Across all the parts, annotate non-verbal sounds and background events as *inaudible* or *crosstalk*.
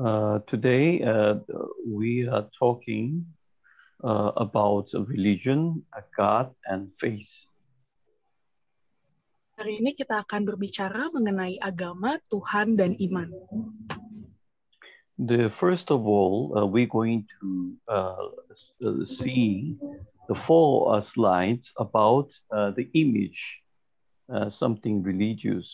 Uh, today, uh, we are talking uh, about religion, a God, and faith. Hari ini kita akan berbicara mengenai agama, Tuhan, dan iman. The first of all, uh, we're going to uh, see the four slides about the image, something religious.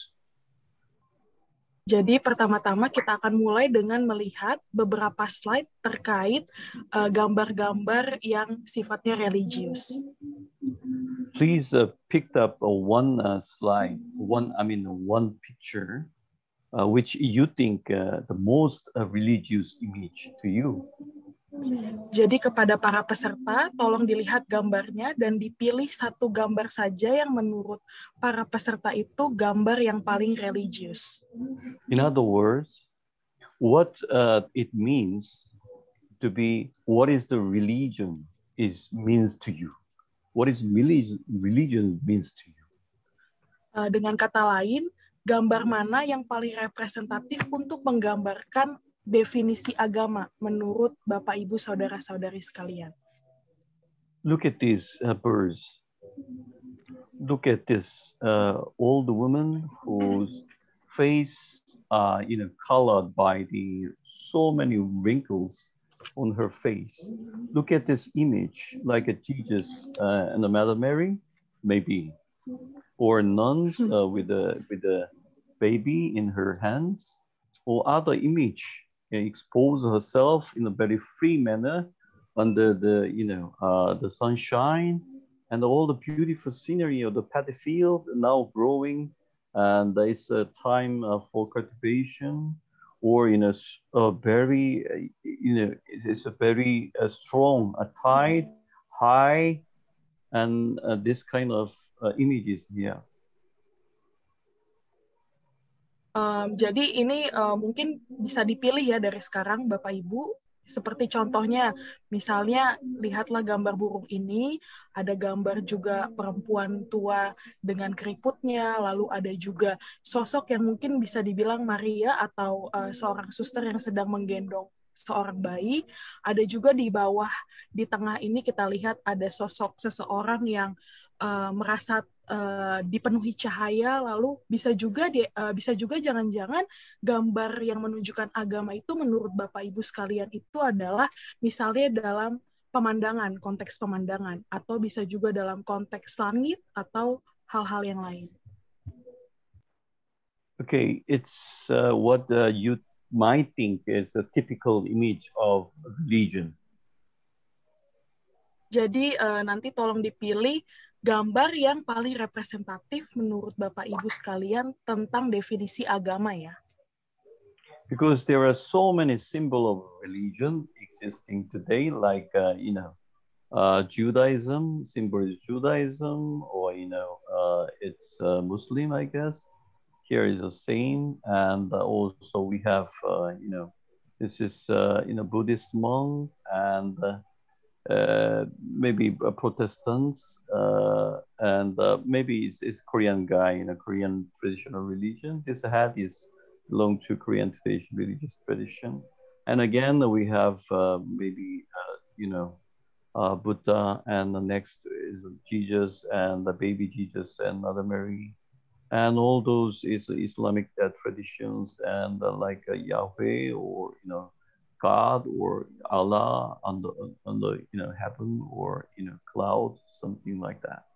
Jadi pertama-tama kita akan mulai dengan melihat beberapa slide terkait eh, gambar-gambar uh, yang sifatnya religius. Please uh, pick up uh, one uh, slide, one I mean one picture, uh, which you think uh, the most uh, religious image to you. Jadi kepada para peserta, tolong dilihat gambarnya dan dipilih satu gambar saja yang menurut para peserta itu gambar yang paling religius. In other words, what uh, it means to be, what is the religion is means to you? What is religion means to you? Uh, dengan kata lain, gambar mana yang paling representatif untuk menggambarkan definisi agama menurut Bapak Ibu saudara-saudari sekalian? Look at these uh, birds. Look at this uh, old woman whose face uh, you know colored by the so many wrinkles on her face. Look at this image like a Jesus uh, and a Mother Mary, maybe, or nuns uh, with a with a baby in her hands, or other image can expose herself in a very free manner under the, you know, uh, the sunshine and all the beautiful scenery of the paddy field now growing. And there is a time uh, for cultivation or in a, a very, you know, it's a very a uh, strong a tide, high, and uh, this kind of uh, images here. Um, jadi ini uh, mungkin bisa dipilih ya dari sekarang Bapak Ibu. Seperti contohnya, misalnya lihatlah gambar burung ini, ada gambar juga perempuan tua dengan keriputnya, lalu ada juga sosok yang mungkin bisa dibilang Maria atau uh, seorang suster yang sedang menggendong seorang bayi. Ada juga di bawah, di tengah ini kita lihat ada sosok seseorang yang uh, merasa Eh, dipenuhi cahaya lalu bisa juga di, uh, bisa juga jangan-jangan gambar yang menunjukkan agama itu menurut Bapak Ibu sekalian itu adalah misalnya dalam pemandangan, konteks pemandangan atau bisa juga dalam konteks langit atau hal-hal yang lain. Okay, it's uh, what uh, you might think is a typical image of religion. Jadi uh, nanti tolong dipilih gambar yang paling representatif menurut Bapak Ibu sekalian tentang definisi agama ya? Because there are so many symbol of religion existing today, like uh, you know, uh, Judaism symbol is Judaism, or you know, uh, it's uh, Muslim, I guess. Here is the same, and uh, also we have uh, you know, this is uh, you know Buddhist monk and uh, Uh, maybe Protestants, uh, and uh, maybe it's, it's Korean guy in a Korean traditional religion. This hat is belong to Korean tradition, religious tradition. And again, we have maybe, you know, uh, Buddha, and the next is Jesus and the baby Jesus and Mother Mary, and all those is Islamic uh, traditions and uh, like Yahweh or you know God or Allah on the on the you know heaven or you know cloud something like that.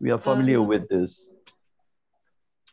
We are familiar uh, with this.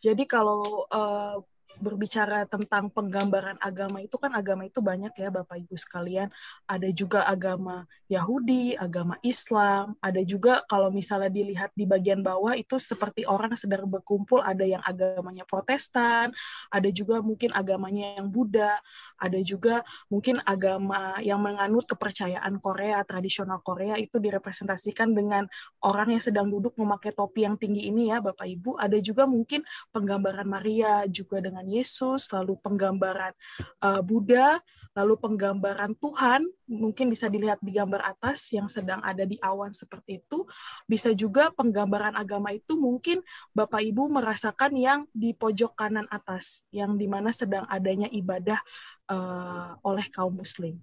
Jadi kalau uh, berbicara tentang penggambaran agama itu kan agama itu banyak ya Bapak Ibu sekalian. Ada juga agama Yahudi, agama Islam, ada juga kalau misalnya dilihat di bagian bawah itu seperti orang sedang berkumpul ada yang agamanya Protestan, ada juga mungkin agamanya yang Buddha, ada juga mungkin agama yang menganut kepercayaan Korea, tradisional Korea itu direpresentasikan dengan orang yang sedang duduk memakai topi yang tinggi ini ya Bapak Ibu. Ada juga mungkin penggambaran Maria juga dengan Yesus, lalu penggambaran uh, Buddha, lalu penggambaran Tuhan, mungkin bisa dilihat di gambar atas yang sedang ada di awan seperti itu, bisa juga penggambaran agama itu mungkin Bapak Ibu merasakan yang di pojok kanan atas, yang dimana sedang adanya ibadah uh, oleh kaum muslim.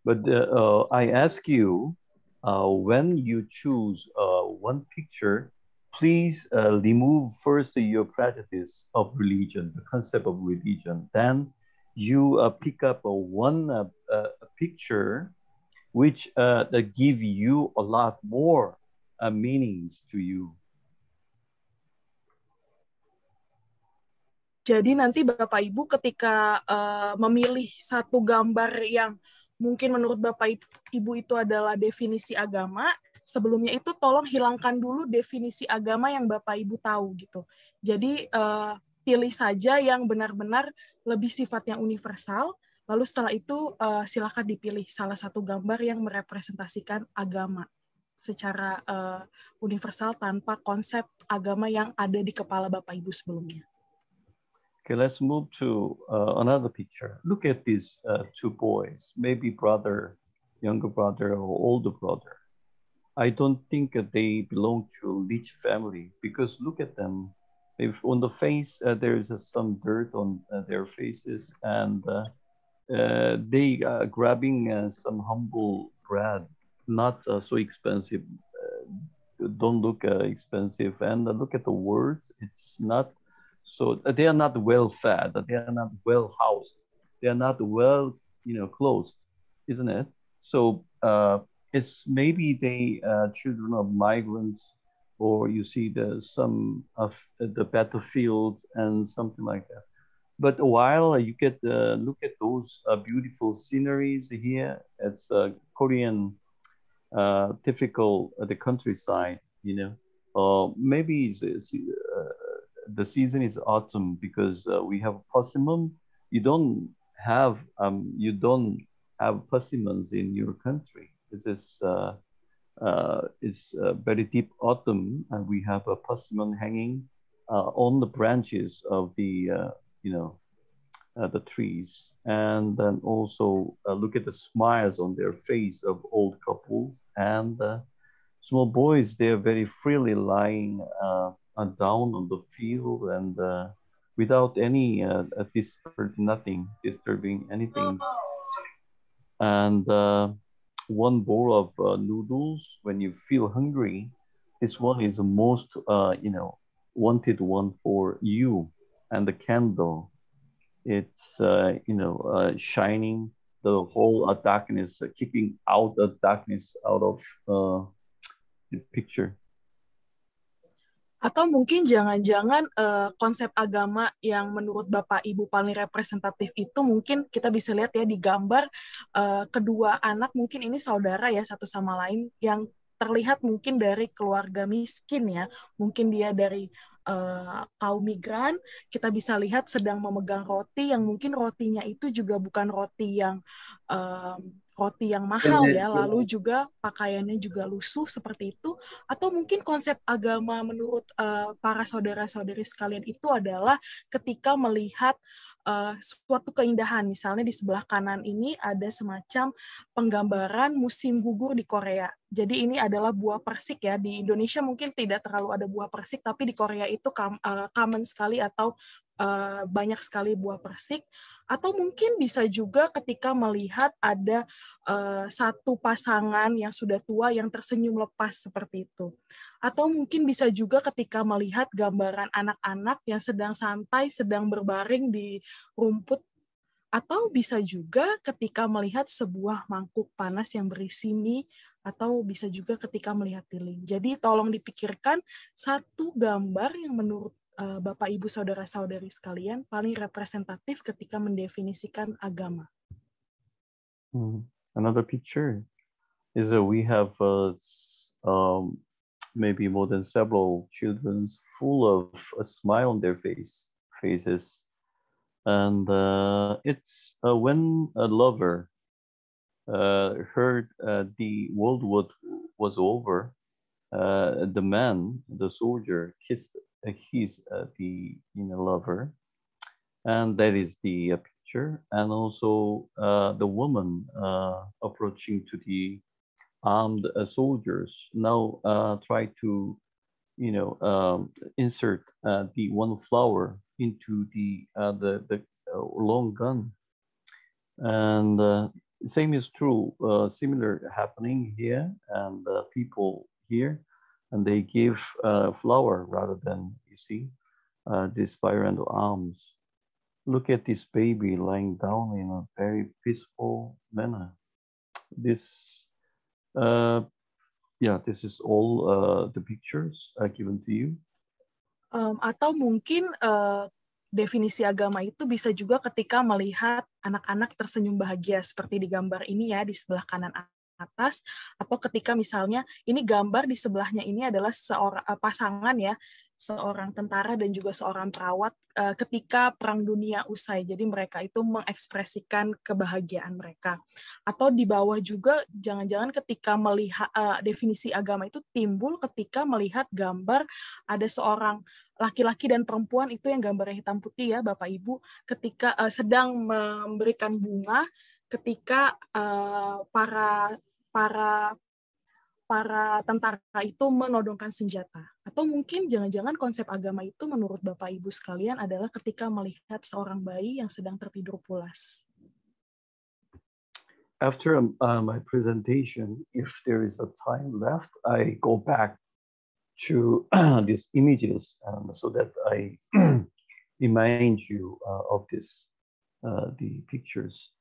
But uh, uh, I ask you, uh, when you choose uh, one picture please uh, remove first your prejudice of religion, the concept of religion. Then you uh, pick up a one uh, picture which uh, that give you a lot more uh, meanings to you. Jadi nanti Bapak Ibu ketika uh, memilih satu gambar yang mungkin menurut Bapak Ibu itu adalah definisi agama, sebelumnya itu tolong hilangkan dulu definisi agama yang Bapak Ibu tahu gitu. Jadi uh, pilih saja yang benar-benar lebih sifatnya universal, lalu setelah itu uh, silakan dipilih salah satu gambar yang merepresentasikan agama secara uh, universal tanpa konsep agama yang ada di kepala Bapak Ibu sebelumnya. Okay, let's move to uh, another picture. Look at these uh, two boys, maybe brother, younger brother or older brother. I don't think they belong to leech family because look at them. If on the face uh, there is uh, some dirt on uh, their faces and uh, uh, they are grabbing uh, some humble bread, not so expensive. don't look expensive and look at the words. It's not so they are not well fed. They are not well housed. They are not well, you know, closed, isn't it? So uh, it's maybe they uh, children of migrants, or you see the some of the battlefield and something like that. But while you get uh, look at those uh, beautiful sceneries here, it's uh, Korean uh, typical uh, the countryside, you know. Or uh, maybe it's, it's, the season is autumn because we have persimmon. You don't have um, you don't have persimmons in your country. This is uh, uh, is uh, very deep autumn, and we have a persimmon hanging uh, on the branches of the uh, you know the trees, and then also look at the smiles on their face of old couples and small boys. They are very freely lying down on the field and without any uh, disturb nothing disturbing anything and uh, one bowl of uh, noodles when you feel hungry, this one is the most, uh, you know, wanted one for you and the candle. It's, uh, you know, uh, shining the whole darkness, uh, keeping out the darkness out of uh, the picture. Atau mungkin jangan-jangan uh, konsep agama yang menurut Bapak Ibu paling representatif itu mungkin kita bisa lihat ya di gambar uh, kedua anak mungkin ini saudara ya satu sama lain yang terlihat mungkin dari keluarga miskin ya, mungkin dia dari uh, kaum migran, kita bisa lihat sedang memegang roti yang mungkin rotinya itu juga bukan roti yang uh, roti yang mahal ya, lalu juga pakaiannya juga lusuh seperti itu, atau mungkin konsep agama menurut uh, para saudara-saudari sekalian itu adalah ketika melihat uh, suatu keindahan, misalnya di sebelah kanan ini ada semacam penggambaran musim gugur di Korea. Jadi ini adalah buah persik ya, di Indonesia mungkin tidak terlalu ada buah persik, tapi di Korea itu eh, common sekali atau banyak sekali buah persik atau mungkin bisa juga ketika melihat ada uh, satu pasangan yang sudah tua yang tersenyum lepas seperti itu atau mungkin bisa juga ketika melihat gambaran anak-anak yang sedang santai sedang berbaring di rumput atau bisa juga ketika melihat sebuah mangkuk panas yang berisi mie atau bisa juga ketika melihat tiling. Jadi tolong dipikirkan satu gambar yang menurut uh, Bapak Ibu saudara-saudari sekalian paling representatif ketika mendefinisikan agama. Hmm. Another picture is that we have uh, um, maybe more than several children full of a smile on their face faces, and uh, it's uh, when a lover uh, heard uh, the World War was over, uh, the man, the soldier, kissed he's uh, the inner lover, and that is the uh, picture, and also uh, the woman approaching to the armed soldiers now try to you know um, insert the one flower into the the, the long gun and uh, same is true uh, similar happening here and uh, people here and they give a uh, flower rather than, you see, uh, these spiral arms. Look at this baby lying down in a very peaceful manner. This, uh, yeah, this is all uh, the pictures I given to you. Um, atau mungkin uh, definisi agama itu bisa juga ketika melihat anak-anak tersenyum bahagia seperti di gambar ini ya di sebelah kanan atas atau ketika misalnya ini gambar di sebelahnya ini adalah seorang eh, pasangan ya seorang tentara dan juga seorang perawat eh, ketika perang dunia usai jadi mereka itu mengekspresikan kebahagiaan mereka atau di bawah juga jangan-jangan ketika melihat eh, definisi agama itu timbul ketika melihat gambar ada seorang laki-laki dan perempuan itu yang gambarnya hitam putih ya Bapak Ibu ketika sedang memberikan bunga ketika para para para tentara itu menodongkan senjata atau mungkin jangan-jangan konsep agama itu menurut Bapak Ibu sekalian adalah ketika melihat seorang bayi yang sedang tertidur pulas. After um, uh, my presentation, if there is a time left, I go back to *clears throat* these images um, so that I *clears throat* remind you uh, of this, uh, the pictures.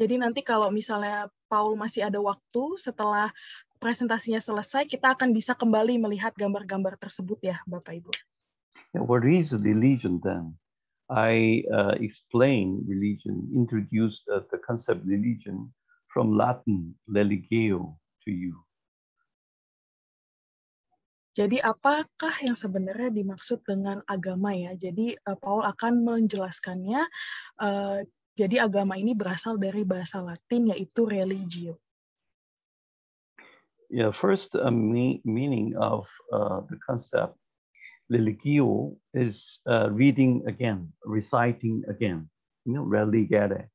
Jadi nanti kalau misalnya Paul masih ada waktu setelah presentasinya selesai, kita akan bisa kembali melihat gambar-gambar tersebut ya, Bapak Ibu. Yeah, what is religion then? I uh, explain religion, introduce uh, the concept religion from Latin religio to you. Jadi apakah yang sebenarnya dimaksud dengan agama ya? Jadi uh, Paul akan menjelaskannya uh, jadi agama ini berasal dari bahasa Latin yaitu religio. Yeah, first uh, me meaning of uh, the concept religio is uh, reading again, reciting again, you know, religere.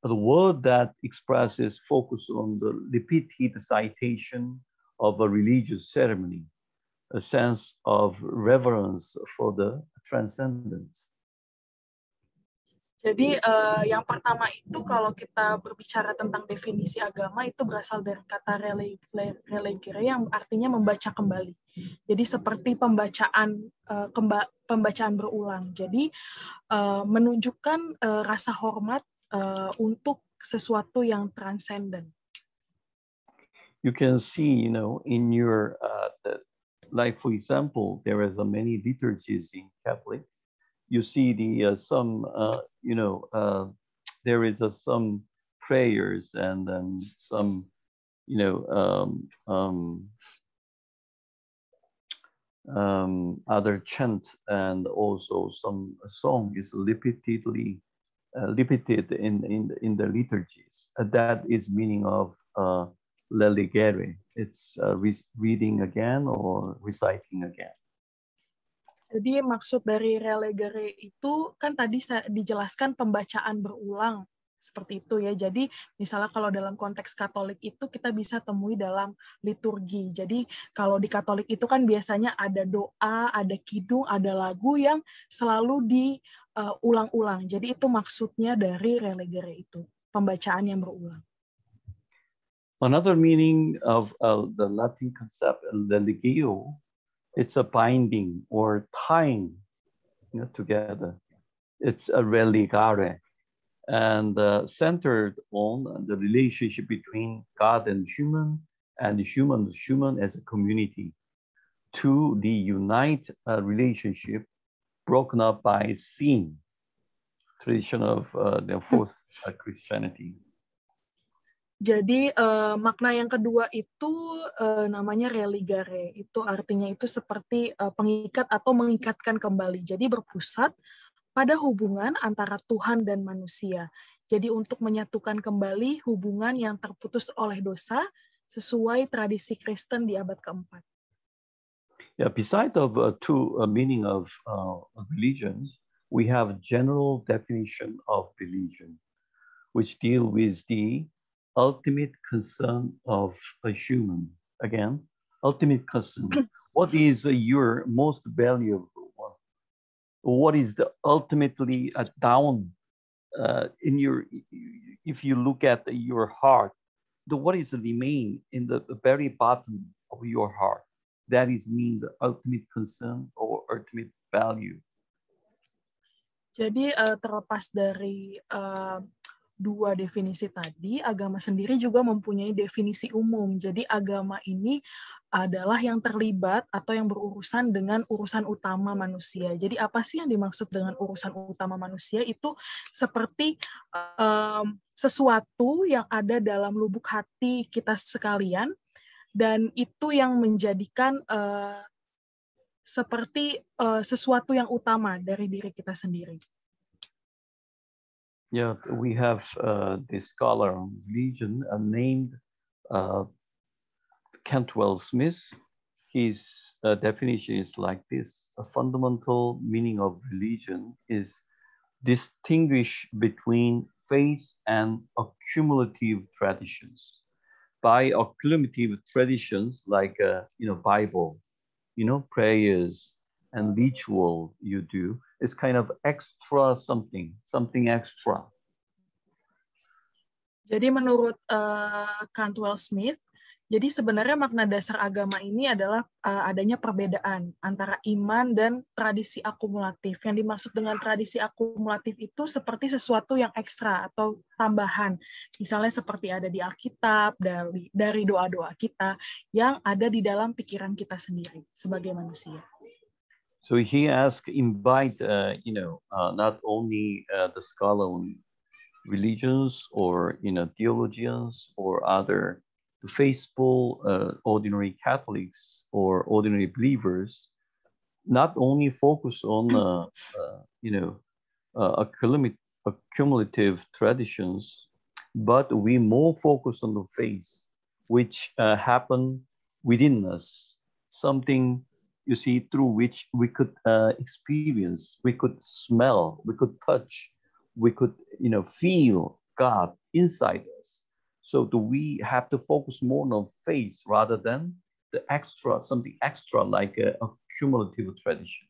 the word that expresses focus on the repeated citation of a religious ceremony, a sense of reverence for the transcendence. Jadi uh, yang pertama itu kalau kita berbicara tentang definisi agama itu berasal dari kata relegere yang artinya membaca kembali. Jadi seperti pembacaan uh, pembacaan berulang. Jadi uh, menunjukkan uh, rasa hormat uh, untuk sesuatu yang transenden. You can see, you know, in your uh, the, like for example, there are many liturgies in Catholic you see the uh, some uh, you know uh, there is some prayers and then some you know um, um, um, other chant and also some song is repeatedly uh, repeated in, in, in the liturgies. Uh, that is meaning of uh, leligere. It's uh, re reading again or reciting again. Jadi maksud dari relegere itu kan tadi dijelaskan pembacaan berulang seperti itu ya. Jadi misalnya kalau dalam konteks Katolik itu kita bisa temui dalam liturgi. Jadi kalau di Katolik itu kan biasanya ada doa, ada kidung, ada lagu yang selalu diulang-ulang. Eh, Jadi itu maksudnya dari relegere itu, pembacaan yang berulang. Another meaning of uh, the Latin concept religio It's a binding or tying you know, together. It's a religare and uh, centered on the relationship between God and human and human human as a community to the unite a uh, relationship broken up by sin, tradition of uh, the fourth uh, Christianity. Jadi uh, makna yang kedua itu uh, namanya religare. Itu artinya itu seperti uh, pengikat atau mengikatkan kembali. Jadi berpusat pada hubungan antara Tuhan dan manusia. Jadi untuk menyatukan kembali hubungan yang terputus oleh dosa sesuai tradisi Kristen di abad keempat. Yeah, beside of uh, two uh, meaning of uh, religions, we have general definition of religion, which deal with the ultimate concern of a human. Again, ultimate concern. *clears throat* what is your most valuable one? What is the ultimately a down uh, in your, if you look at your heart, the, what is remain in the, the very bottom of your heart? That is means ultimate concern or ultimate value. Jadi uh, terlepas dari uh, dua definisi tadi, agama sendiri juga mempunyai definisi umum. Jadi agama ini adalah yang terlibat atau yang berurusan dengan urusan utama manusia. Jadi apa sih yang dimaksud dengan urusan utama manusia itu seperti um, sesuatu yang ada dalam lubuk hati kita sekalian dan itu yang menjadikan uh, seperti uh, sesuatu yang utama dari diri kita sendiri. Yeah, we have uh, the scholar on religion uh, named uh, Cantwell Smith. His uh, definition is like this. A fundamental meaning of religion is distinguish between faith and accumulative traditions. By accumulative traditions, like uh, you know, Bible, you know, prayers and ritual you do, is kind of extra something, something extra. Jadi menurut uh, Cantwell Smith, jadi sebenarnya makna dasar agama ini adalah uh, adanya perbedaan antara iman dan tradisi akumulatif. Yang dimaksud dengan tradisi akumulatif itu seperti sesuatu yang ekstra atau tambahan. Misalnya seperti ada di Alkitab, dari dari doa-doa kita yang ada di dalam pikiran kita sendiri sebagai manusia. So he asked, invite, uh, you know, uh, not only uh, the scholar on religions or, you know, theologians or other faithful uh, ordinary Catholics or ordinary believers, not only focus on, uh, uh, you know, uh, accumulative, accumulative traditions, but we more focus on the faith, which happen within us, something you see, through which we could uh, experience, we could smell, we could touch, we could, you know, feel God inside us. So do we have to focus more on faith rather than the extra, something extra like a, a cumulative tradition?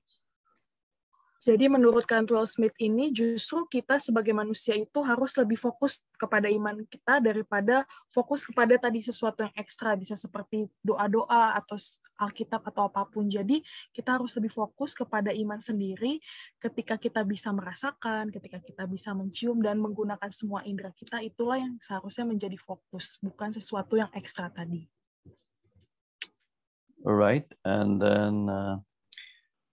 Jadi menurut Cantwell Smith ini justru kita sebagai manusia itu harus lebih fokus kepada iman kita daripada fokus kepada tadi sesuatu yang ekstra bisa seperti doa-doa atau Alkitab atau apapun. Jadi kita harus lebih fokus kepada iman sendiri ketika kita bisa merasakan, ketika kita bisa mencium dan menggunakan semua indera kita itulah yang seharusnya menjadi fokus, bukan sesuatu yang ekstra tadi. Alright, and then uh...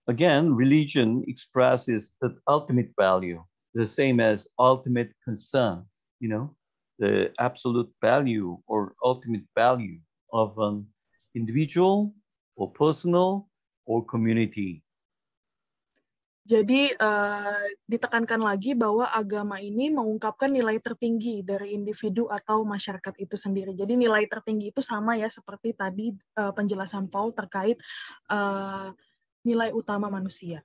Again, religion expresses the ultimate value, the same as ultimate concern, you know, the absolute value or ultimate value of an individual or personal or community. Jadi uh, ditekankan lagi bahwa agama ini mengungkapkan nilai tertinggi dari individu atau masyarakat itu sendiri. Jadi nilai tertinggi itu sama ya seperti tadi uh, penjelasan Paul terkait uh, nilai utama manusia.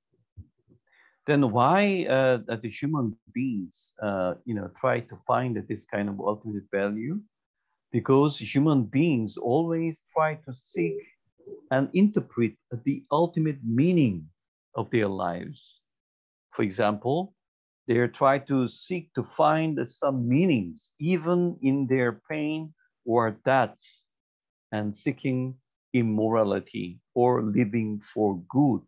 Then why uh, uh, the human beings, uh, you know, try to find this kind of ultimate value? Because human beings always try to seek and interpret the ultimate meaning of their lives. For example, they try to seek to find some meanings, even in their pain or deaths, and seeking immorality or living for good.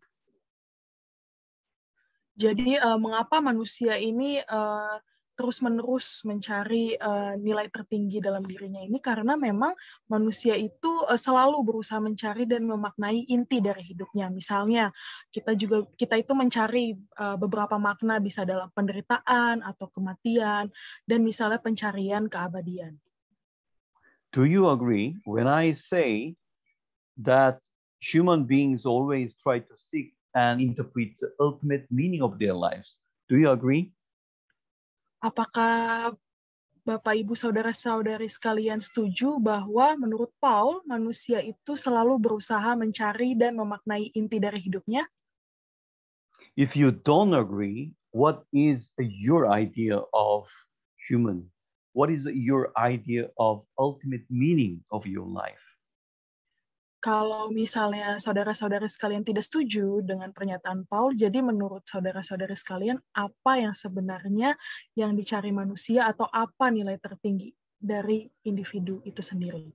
Jadi uh, mengapa manusia ini uh, terus-menerus mencari uh, nilai tertinggi dalam dirinya ini karena memang manusia itu uh, selalu berusaha mencari dan memaknai inti dari hidupnya. Misalnya, kita juga kita itu mencari uh, beberapa makna bisa dalam penderitaan atau kematian dan misalnya pencarian keabadian. Do you agree when I say that human beings always try to seek and interpret the ultimate meaning of their lives. Do you agree? Apakah Bapak Ibu saudara-saudari sekalian setuju bahwa menurut Paul manusia itu selalu berusaha mencari dan memaknai inti dari hidupnya? If you don't agree, what is your idea of human? What is your idea of ultimate meaning of your life? kalau misalnya saudara-saudara sekalian tidak setuju dengan pernyataan Paul, jadi menurut saudara-saudara sekalian, apa yang sebenarnya yang dicari manusia atau apa nilai tertinggi dari individu itu sendiri?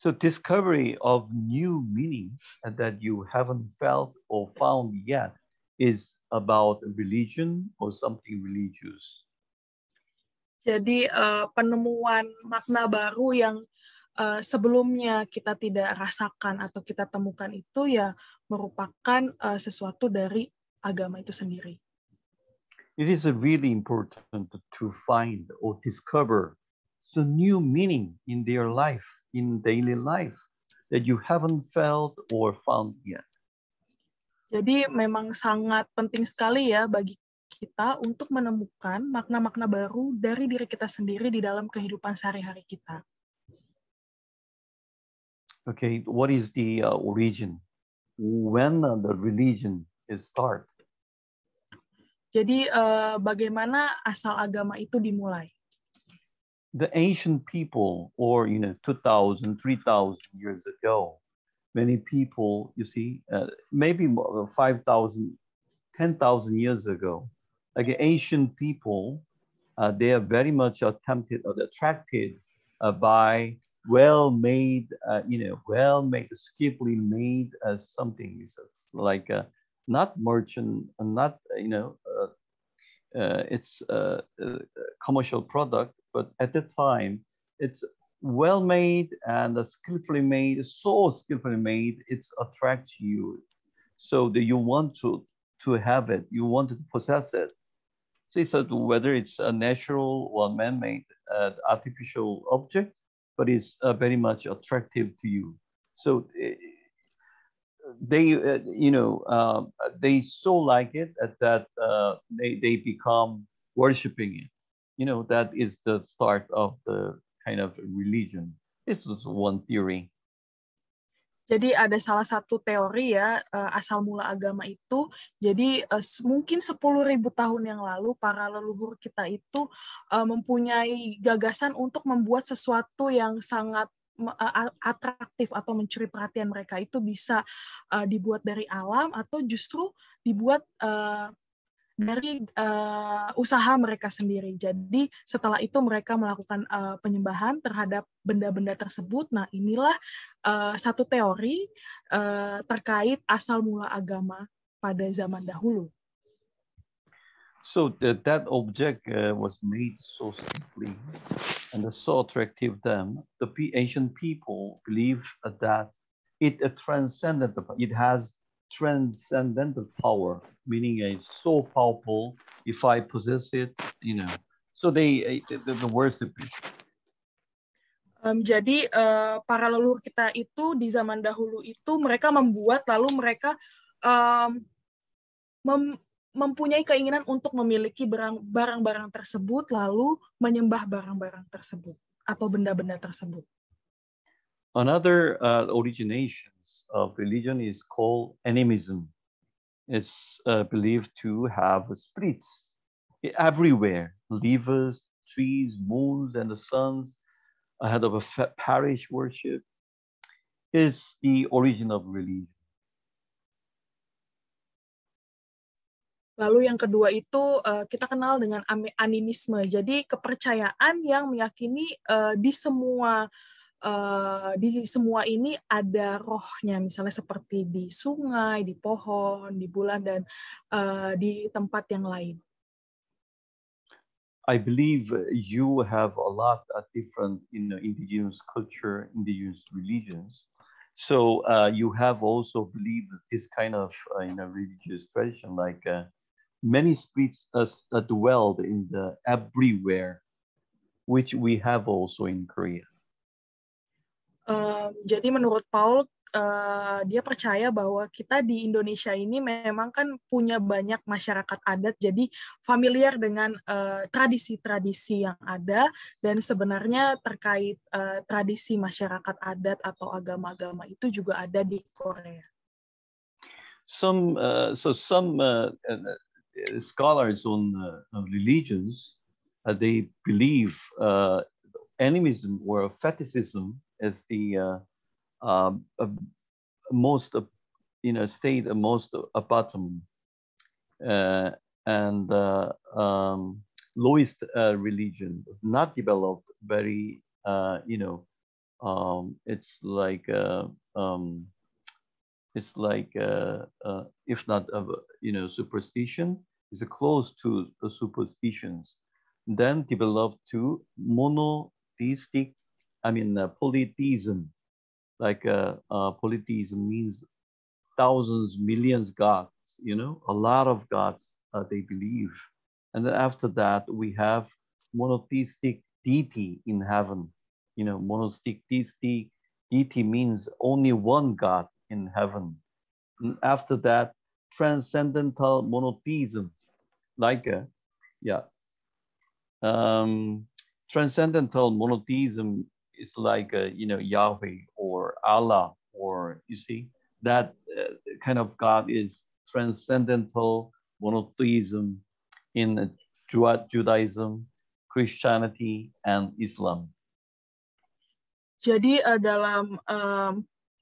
So discovery of new meaning that you haven't felt or found yet is about religion or something religious. Jadi uh, penemuan makna baru yang uh, sebelumnya kita tidak rasakan atau kita temukan itu ya merupakan uh, sesuatu dari agama itu sendiri. It is really important to find or discover the new meaning in their life, in daily life that you haven't felt or found yet. Jadi memang sangat penting sekali ya bagi kita untuk menemukan makna-makna baru dari diri kita sendiri di dalam kehidupan sehari-hari kita. okay, what is the uh, origin? When uh, the religion is start? Jadi uh, bagaimana asal agama itu dimulai? The ancient people, or you know, 2,000, 3,000 years ago, many people, you see, uh, maybe uh, 5,000, 10,000 years ago, like ancient people, uh, they are very much attempted or attracted uh, by well-made, uh, you know, well-made, skillfully made as uh, something. So it's like uh, not merchant, uh, not uh, you know, it's a commercial product, but at the time, it's well-made and skillfully made, so skillfully made, it's attracts you. So that you want to to have it, you want to possess it. So, so whether it's a natural or man-made artificial object, but is uh, very much attractive to you. So eh, they, uh, you know, um, they so like it that uh, they, they become worshiping it. You know, that is the start of the kind of religion. This was one theory. Jadi ada salah satu teori ya eh, asal mula agama itu. Jadi eh, mungkin 10.000 tahun yang lalu para leluhur kita itu eh, mempunyai gagasan untuk membuat sesuatu yang sangat atraktif atau mencuri perhatian mereka itu bisa dibuat dari alam atau justru dibuat dari uh, usaha mereka sendiri. Jadi setelah itu mereka melakukan uh, penyembahan terhadap benda-benda tersebut. Nah inilah uh, satu teori uh, terkait asal mula agama pada zaman dahulu. So that, that object uh, was made so simply and so attractive them. The ancient people believe that it transcended. It has transcendental power, meaning it's so powerful. If I possess it, you know. So they, eh, the, the worship it. Um, jadi uh, para leluhur kita itu di zaman dahulu itu mereka membuat lalu mereka um, mem mempunyai keinginan untuk memiliki barang-barang tersebut lalu menyembah barang-barang tersebut atau benda-benda tersebut. Another uh, originations of religion is called animism. It's uh, believed to have spirits everywhere, levers, trees, moons, and the suns, ahead of a parish worship, is the origin of religion. Lalu yang kedua itu uh, kita kenal dengan animisme. Jadi kepercayaan yang meyakini uh, di semua uh, di semua ini ada rohnya, misalnya seperti di sungai, di pohon, di bulan, dan uh, di tempat yang lain. I believe you have a lot of different you know, indigenous culture, indigenous religions. So uh, you have also believed this kind of uh, you know, religious tradition, like uh, many spirits uh, uh, dwelled in the everywhere, which we have also in Korea. Um, jadi menurut Paul uh, dia percaya bahwa kita di Indonesia ini memang kan punya banyak masyarakat adat jadi familiar dengan tradisi eh, tradisi-tradisi yang ada dan sebenarnya terkait uh, tradisi masyarakat adat atau agama-agama itu juga ada di Korea. Some uh, so some uh, scholars on, uh, religions uh, they believe uh, animism or fetishism is the uh, um, most, you know, state most uh, bottom. and uh, um, lowest uh, religion not developed very, you know, um, it's like um, it's like if not you know superstition is close to superstitions, then developed to monotheistic I mean, uh, polytheism, like uh, uh, polytheism means thousands, millions gods, you know, a lot of gods uh, they believe. And then after that, we have monotheistic deity in heaven. You know, monotheistic deity, means only one God in heaven. And after that, transcendental monotheism, like, a, uh, yeah, um, transcendental monotheism it's like uh, you know Yahweh or Allah or you see that uh, kind of God is transcendental monotheism in Judaism, Christianity, and Islam. Jadi uh, dalam um,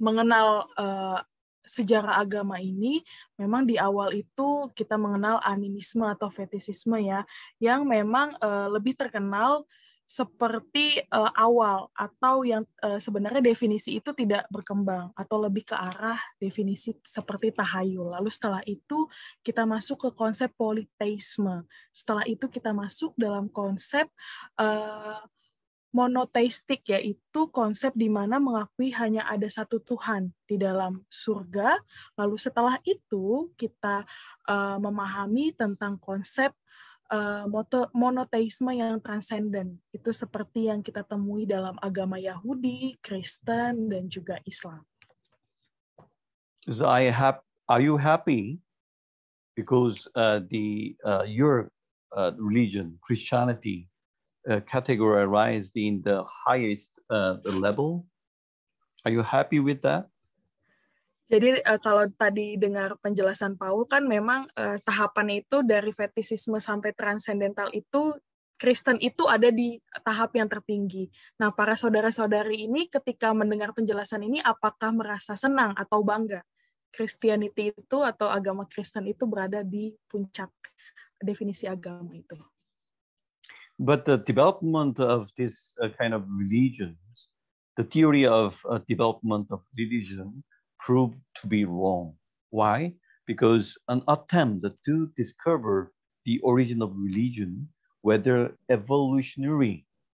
mengenal uh, sejarah agama ini memang di awal itu kita mengenal animisme atau fetisisme ya yang memang uh, lebih terkenal seperti uh, awal atau yang uh, sebenarnya definisi itu tidak berkembang atau lebih ke arah definisi seperti tahayul. Lalu setelah itu kita masuk ke konsep politeisme. Setelah itu kita masuk dalam konsep uh, monoteistik yaitu konsep di mana mengakui hanya ada satu Tuhan di dalam surga. Lalu setelah itu kita uh, memahami tentang konsep uh, monoteisme yang transenden. Itu seperti yang kita temui dalam agama Yahudi, Kristen, dan juga Islam. So I have, are you happy because uh, the uh, your uh, religion, Christianity, uh, categorized in the highest uh, level? Are you happy with that? Jadi uh, kalau tadi dengar penjelasan Paul kan memang uh, tahapan itu dari fetisisme sampai transendental itu Kristen itu ada di tahap yang tertinggi. Nah, para saudara-saudari ini ketika mendengar penjelasan ini apakah merasa senang atau bangga? Christianity itu atau agama Kristen itu berada di puncak definisi agama itu. But the development of this uh, kind of religions, the theory of uh, development of religion proved to be wrong. Why? Because an attempt to discover the origin of religion, whether evolutionary,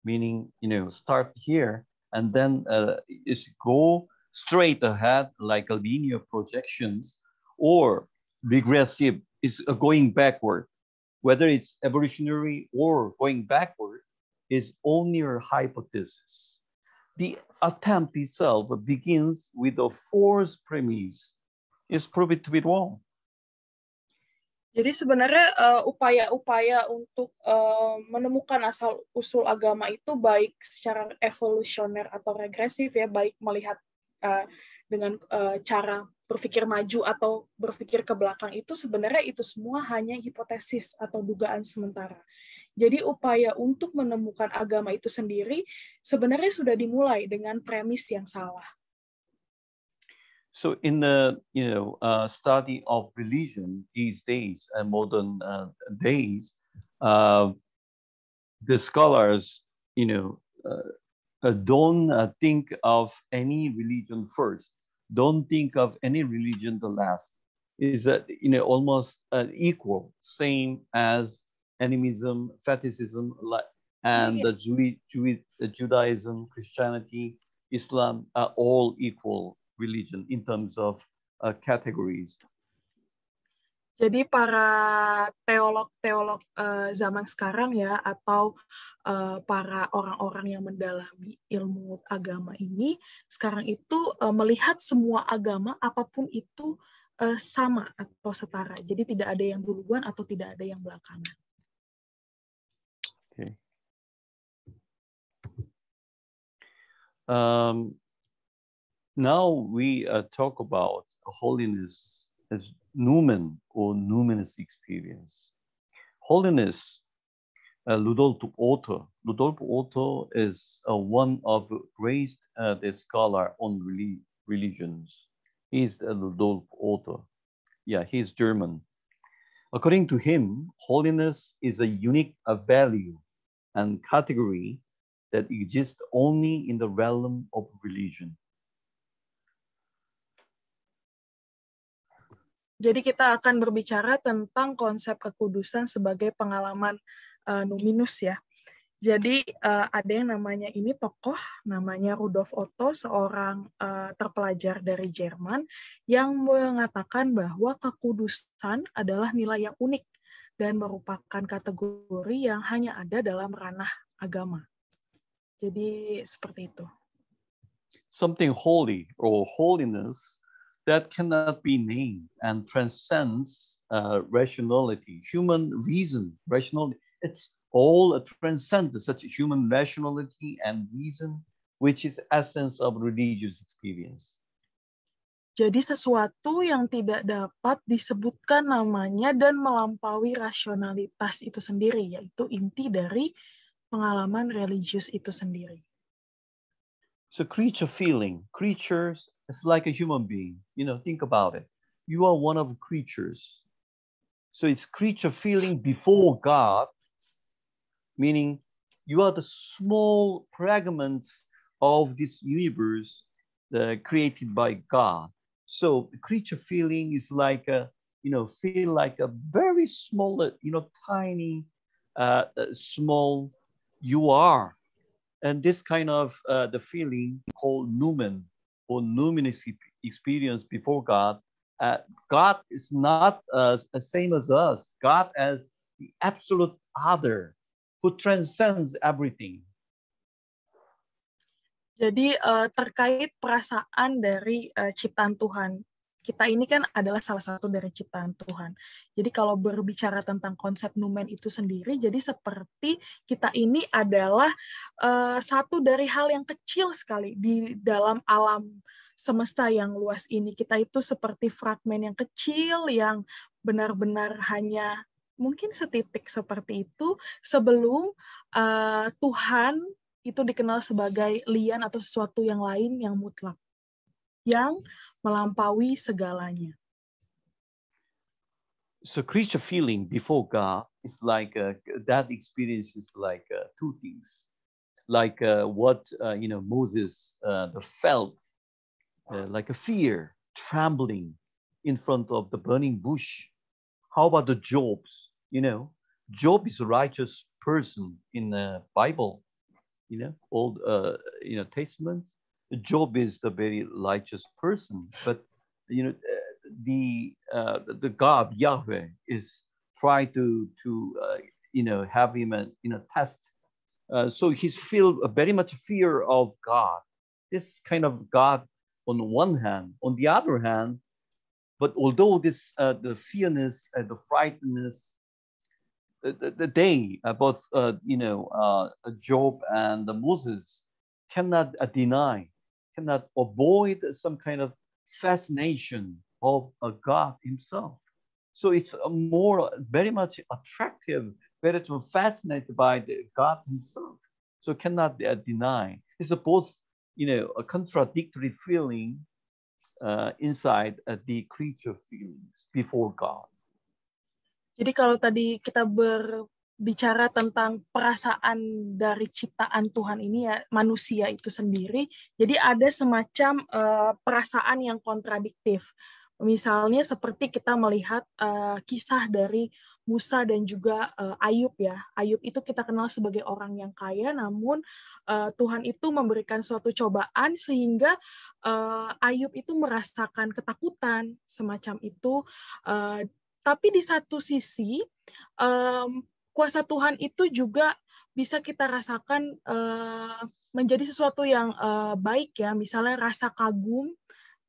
meaning you know start here and then uh, is go straight ahead like a linear projections, or regressive is uh, going backward, whether it's evolutionary or going backward is only a hypothesis. the attempt itself begins with a false premise is proved to be wrong. Jadi sebenarnya eh, upaya-upaya uh, untuk uh, menemukan asal usul agama itu baik secara evolusioner atau regresif ya, baik melihat uh, dengan uh, cara berpikir maju atau berpikir ke belakang itu sebenarnya itu semua hanya hipotesis atau dugaan sementara. Jadi upaya untuk menemukan agama itu sendiri sebenarnya sudah dimulai dengan premis yang salah. So in the you know uh, study of religion these days and uh, modern uh, days, uh, the scholars you know uh, uh, don't uh, think of any religion first. Don't think of any religion the last. Is that you know almost uh, equal, same as animism, fetishism, and the Jew, Jew, Judaism, Christianity, Islam are all equal religion in terms of uh, categories. Jadi para teolog-teolog uh, zaman sekarang ya atau uh, para orang-orang yang mendalami ilmu agama ini sekarang itu uh, melihat semua agama apapun itu uh, sama atau setara. Jadi tidak ada yang duluan atau tidak ada yang belakangan. Um, now we uh, talk about holiness as noumen or numinous experience. Holiness, uh, Otto. Ludolfo Otto is uh, one of raised uh, the scholar on relig religions. He's uh, Ludolfo Otto. Yeah, he's German. According to him, holiness is a unique value and category that exist only in the realm of religion. Jadi kita akan berbicara tentang konsep kekudusan sebagai pengalaman uh, numinus ya. Jadi uh, ada yang namanya ini tokoh namanya Rudolf Otto seorang uh, terpelajar dari Jerman yang mengatakan bahwa kekudusan adalah nilai yang unik dan merupakan kategori yang hanya ada dalam ranah agama. Jadi seperti itu. Something holy or holiness that cannot be named and transcends uh, rationality, human reason, rationality. It's all a transcend such human rationality and reason, which is essence of religious experience. Jadi sesuatu yang tidak dapat disebutkan namanya dan melampaui rasionalitas itu sendiri, yaitu inti dari pengalaman religius itu sendiri. So creature feeling, creatures It's like a human being. You know, think about it. You are one of creatures. So it's creature feeling before God, meaning you are the small fragments of this universe uh, created by God. So creature feeling is like a, you know, feel like a very small, you know, tiny, uh, uh small you are. And this kind of uh, the feeling called numen or numinous experience before God. Uh, God is not uh, the same as us. God as the absolute other who transcends everything. Jadi uh, terkait perasaan dari uh, ciptaan Tuhan. kita ini kan adalah salah satu dari ciptaan Tuhan. Jadi kalau berbicara tentang konsep numen itu sendiri, jadi seperti kita ini adalah uh, satu dari hal yang kecil sekali di dalam alam semesta yang luas ini. Kita itu seperti fragmen yang kecil yang benar-benar hanya mungkin setitik seperti itu sebelum uh, Tuhan itu dikenal sebagai lian atau sesuatu yang lain yang mutlak. Yang melampaui segalanya. So creature feeling before God is like uh, that experience is like uh, two things, like uh, what you know Moses felt, like a fear, trembling in front of the burning bush. How about the Job's? You know, Job is a righteous person in the Bible, you know, Old you know Testament Job is the very righteous person, but you know uh, the uh, the God Yahweh is trying to to uh, you know have him a, uh, you know test. Uh, so he's filled uh, very much fear of God. This kind of God on one hand, on the other hand, but although this the fearness and the frightness, the, the day both you know Job and Moses cannot deny cannot avoid some kind of fascination of a God himself. So it's more very much attractive, very to fascinated by the God himself. So cannot uh, deny. It's a both, you know, a contradictory feeling uh, inside uh, the creature feelings before God. Jadi kalau tadi kita ber bicara tentang perasaan dari ciptaan Tuhan ini ya manusia itu sendiri. Jadi ada semacam uh, perasaan yang kontradiktif. Misalnya seperti kita melihat uh, kisah dari Musa dan juga uh, Ayub ya. Ayub itu kita kenal sebagai orang yang kaya namun uh, Tuhan itu memberikan suatu cobaan sehingga uh, Ayub itu merasakan ketakutan semacam itu uh, tapi di satu sisi kuasa Tuhan itu juga bisa kita rasakan uh, menjadi sesuatu yang uh, baik ya, misalnya rasa kagum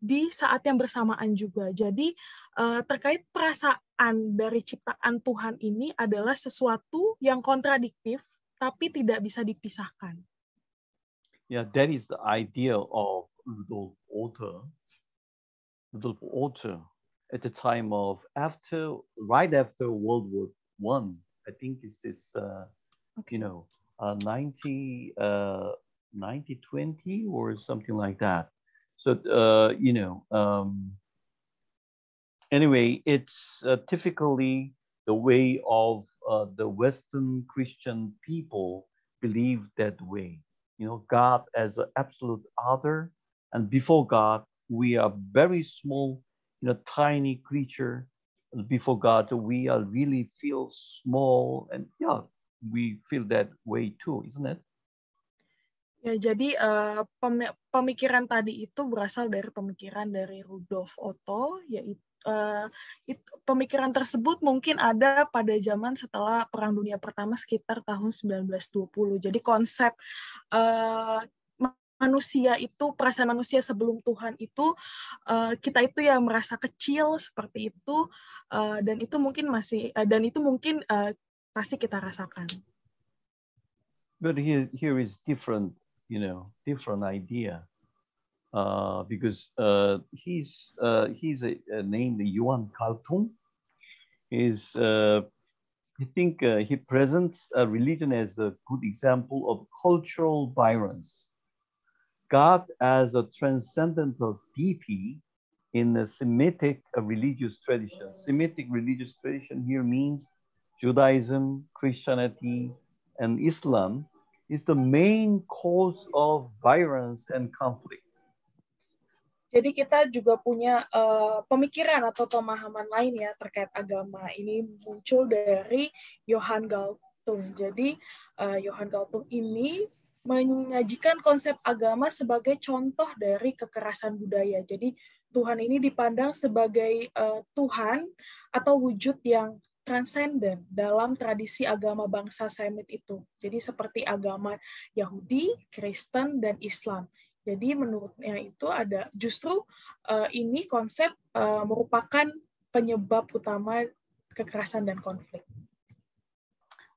di saat yang bersamaan juga. Jadi uh, terkait perasaan dari ciptaan Tuhan ini adalah sesuatu yang kontradiktif tapi tidak bisa dipisahkan. Yeah, that is the idea of Rudolf Otto. Rudolf Otto at the time of after right after World War One. I think this, uh, okay. you know, uh, 90, uh, 90 20 or something like that. So, uh, you know, um, anyway, it's uh, typically the way of uh, the Western Christian people believe that way. You know, God as an absolute other, and before God, we are very small, you know, tiny creature before God, we are really feel small and yeah, we feel that way too, isn't it? Ya, jadi uh, pemikiran tadi itu berasal dari pemikiran dari Rudolf Otto, yaitu uh, eh, it, pemikiran tersebut mungkin ada pada zaman setelah Perang Dunia Pertama sekitar tahun 1920. Jadi konsep uh, manusia itu perasaan manusia sebelum Tuhan itu uh, kita itu ya merasa kecil seperti itu uh, dan itu mungkin masih uh, dan itu mungkin uh, pasti kita rasakan. But here here is different you know different idea uh, because uh, he's uh, he's a, a named Yuan Kaltung is uh, I think uh, he presents a religion as a good example of cultural violence God as a transcendental deity in the Semitic religious tradition. Semitic religious tradition here means Judaism, Christianity, and Islam is the main cause of violence and conflict. Jadi kita juga punya uh, pemikiran atau pemahaman lain ya terkait agama. Ini muncul dari Johann Galtung. Jadi uh, eh, Johann Galtung ini menyajikan konsep agama sebagai contoh dari kekerasan budaya. Jadi Tuhan ini dipandang sebagai uh, Tuhan atau wujud yang transenden dalam tradisi agama bangsa Semit itu. Jadi seperti agama Yahudi, Kristen, dan Islam. Jadi menurutnya itu ada justru uh, ini konsep uh, merupakan penyebab utama kekerasan dan konflik.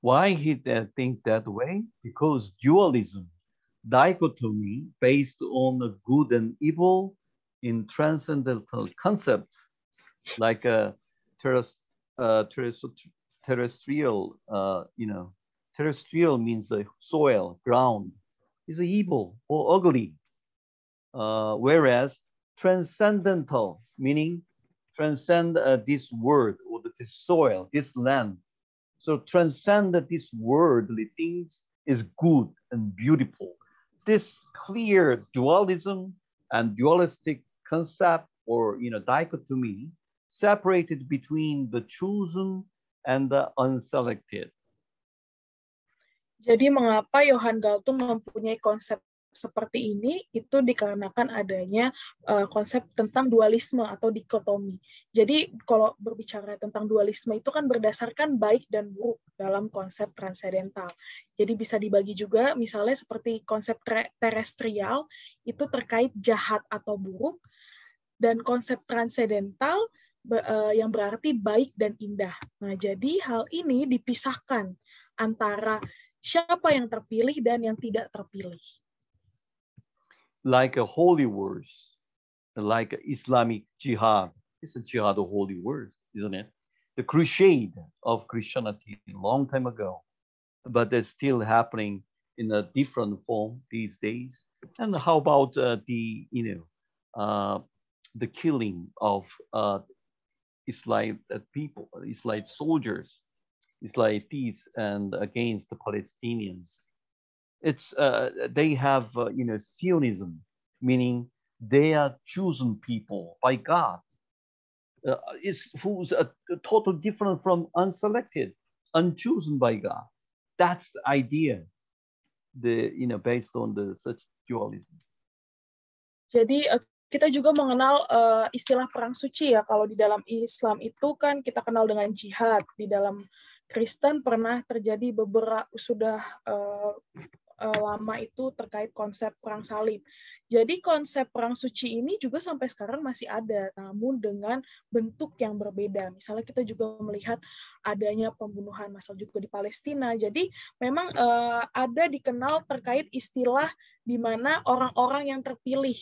Why he uh, think that way? Because dualism, dichotomy based on the good and evil in transcendental concepts, like a uh, uh, terrestrial, uh, you know, terrestrial means the soil, ground, is evil or ugly. Uh, whereas transcendental, meaning transcend uh, this world or this soil, this land, so transcend these worldly things is good and beautiful. This clear dualism and dualistic concept or you know dichotomy separated between the chosen and the unselected. Jadi mengapa Yohan Galtung mempunyai konsep seperti ini itu dikarenakan adanya uh, konsep tentang dualisme atau dikotomi. Jadi kalau berbicara tentang dualisme itu kan berdasarkan baik dan buruk dalam konsep transendental. Jadi bisa dibagi juga misalnya seperti konsep terestrial itu terkait jahat atau buruk dan konsep transendental eh, yang berarti baik dan indah. Nah, jadi hal ini dipisahkan antara siapa yang terpilih dan yang tidak terpilih. like a holy war, like Islamic jihad. It's a jihad of holy wars, isn't it? The crusade of Christianity a long time ago, but it's still happening in a different form these days. And how about uh, the you know uh, the killing of uh, uh people, Islamic soldiers, Islamites, and against the Palestinians? it's uh, they have uh, you know Zionism, meaning they are chosen people by God. Uh, is who's a, uh, a total different from unselected, unchosen by God. That's the idea, the you know based on the such dualism. Jadi uh, kita juga mengenal uh, istilah perang suci ya. Kalau di dalam Islam itu kan kita kenal dengan jihad. Di dalam Kristen pernah terjadi beberapa sudah uh, uh, lama itu terkait konsep perang salib. Jadi konsep perang suci ini juga sampai sekarang masih ada, namun dengan bentuk yang berbeda. Misalnya kita juga melihat adanya pembunuhan massal juga di Palestina. Jadi memang uh, ada dikenal terkait istilah di mana orang-orang yang terpilih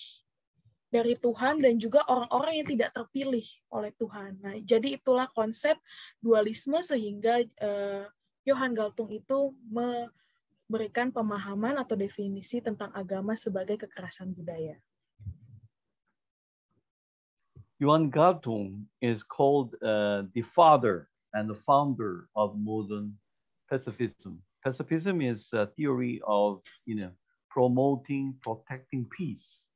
dari Tuhan dan juga orang-orang yang tidak terpilih oleh Tuhan. Nah, jadi itulah konsep dualisme sehingga uh, eh, Johann Galtung itu me, berikan pemahaman atau definisi tentang agama sebagai kekerasan budaya. Yuan Gatung is called uh, the father and the founder of modern pacifism. Pacifism is a theory of, you know, promoting, protecting peace.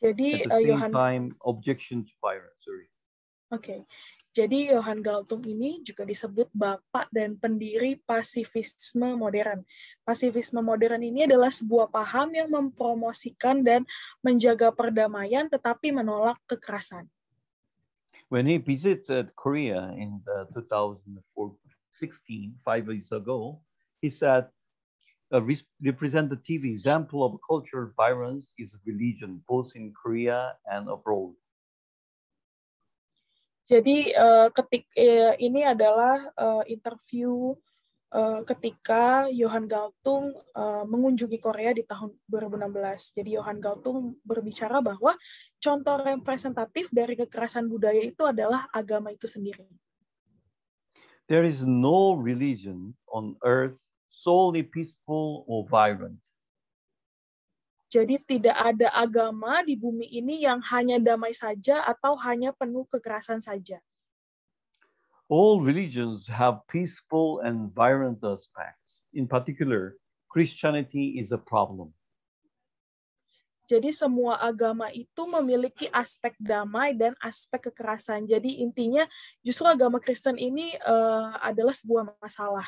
Jadi, At the uh, same uh, Johan... time, objection to violence. Sorry. Okay, jadi Johan Galtung ini juga disebut bapak dan pendiri pasifisme modern. Pasifisme modern ini adalah sebuah paham yang mempromosikan dan menjaga perdamaian tetapi menolak kekerasan. When he visited Korea in 2016, five years ago, he said, a representative example of cultural violence is religion, both in Korea and abroad. Jadi uh, ketik uh, ini adalah uh, interview uh, ketika Johan Galtung uh, mengunjungi Korea di tahun 2016. Jadi Johan Galtung berbicara bahwa contoh representatif dari kekerasan budaya itu adalah agama itu sendiri. There is no religion on earth solely peaceful or violent. Jadi tidak ada agama di bumi ini yang hanya damai saja atau hanya penuh kekerasan saja. All religions have peaceful and violent aspects. In particular, Christianity is a problem. Jadi semua agama itu memiliki aspek damai dan aspek kekerasan. Jadi intinya justru agama Kristen ini uh, adalah sebuah masalah.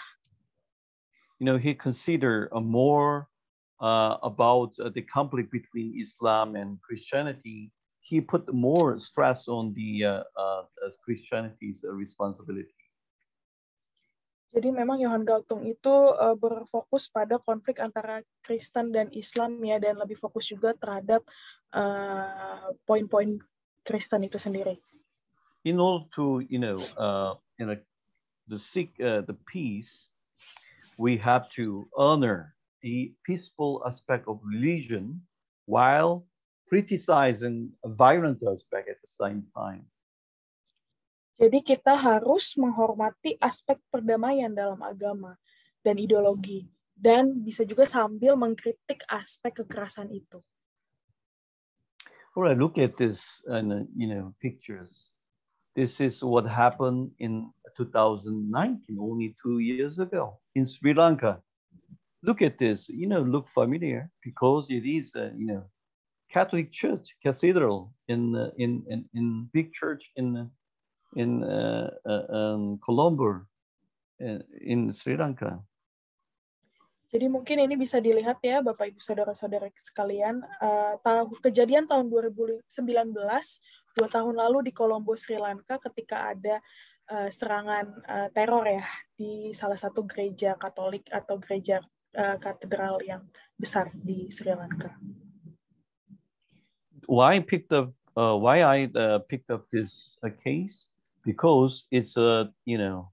You know, he considered a more Uh, about uh, the conflict between Islam and Christianity, he put more stress on the uh, Christianity's responsibility. Jadi memang Yohan Galtung itu uh, berfokus pada konflik antara Kristen dan Islam ya dan lebih fokus juga terhadap uh, poin-poin Kristen itu sendiri. In order to you know uh, you know the seek uh, the peace, we have to honor the peaceful aspect of religion while criticizing a violent aspect at the same time. Jadi kita harus menghormati aspek perdamaian dalam agama dan ideologi dan bisa juga sambil mengkritik aspek kekerasan itu. Alright, look at this in uh, you know pictures, this is what happened in 2019, only two years ago in Sri Lanka look at this, you know, look familiar because it is, uh, you know, Catholic church, cathedral in, uh, in, in, in, big church in, in uh, uh, um, Colombo, uh, in Sri Lanka. Jadi mungkin ini bisa dilihat ya Bapak Ibu Saudara-saudara sekalian, uh, eh, tahu kejadian tahun 2019, dua tahun lalu di Kolombo, Sri Lanka ketika ada uh, serangan uh, teror ya di salah satu gereja Katolik atau gereja Eh, katedral yang besar di Sri Lanka. Why I picked up uh, why I uh, picked up this uh, case because it's a you know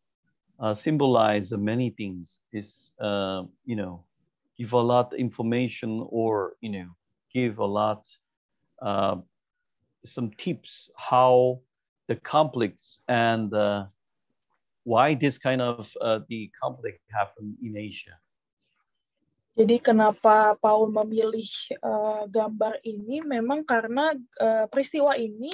uh, symbolize many things. It's uh, you know give a lot information or you know give a lot uh, some tips how the complex and uh, why this kind of the conflict happened in Asia. Jadi kenapa Paul memilih uh, gambar ini memang karena uh, peristiwa ini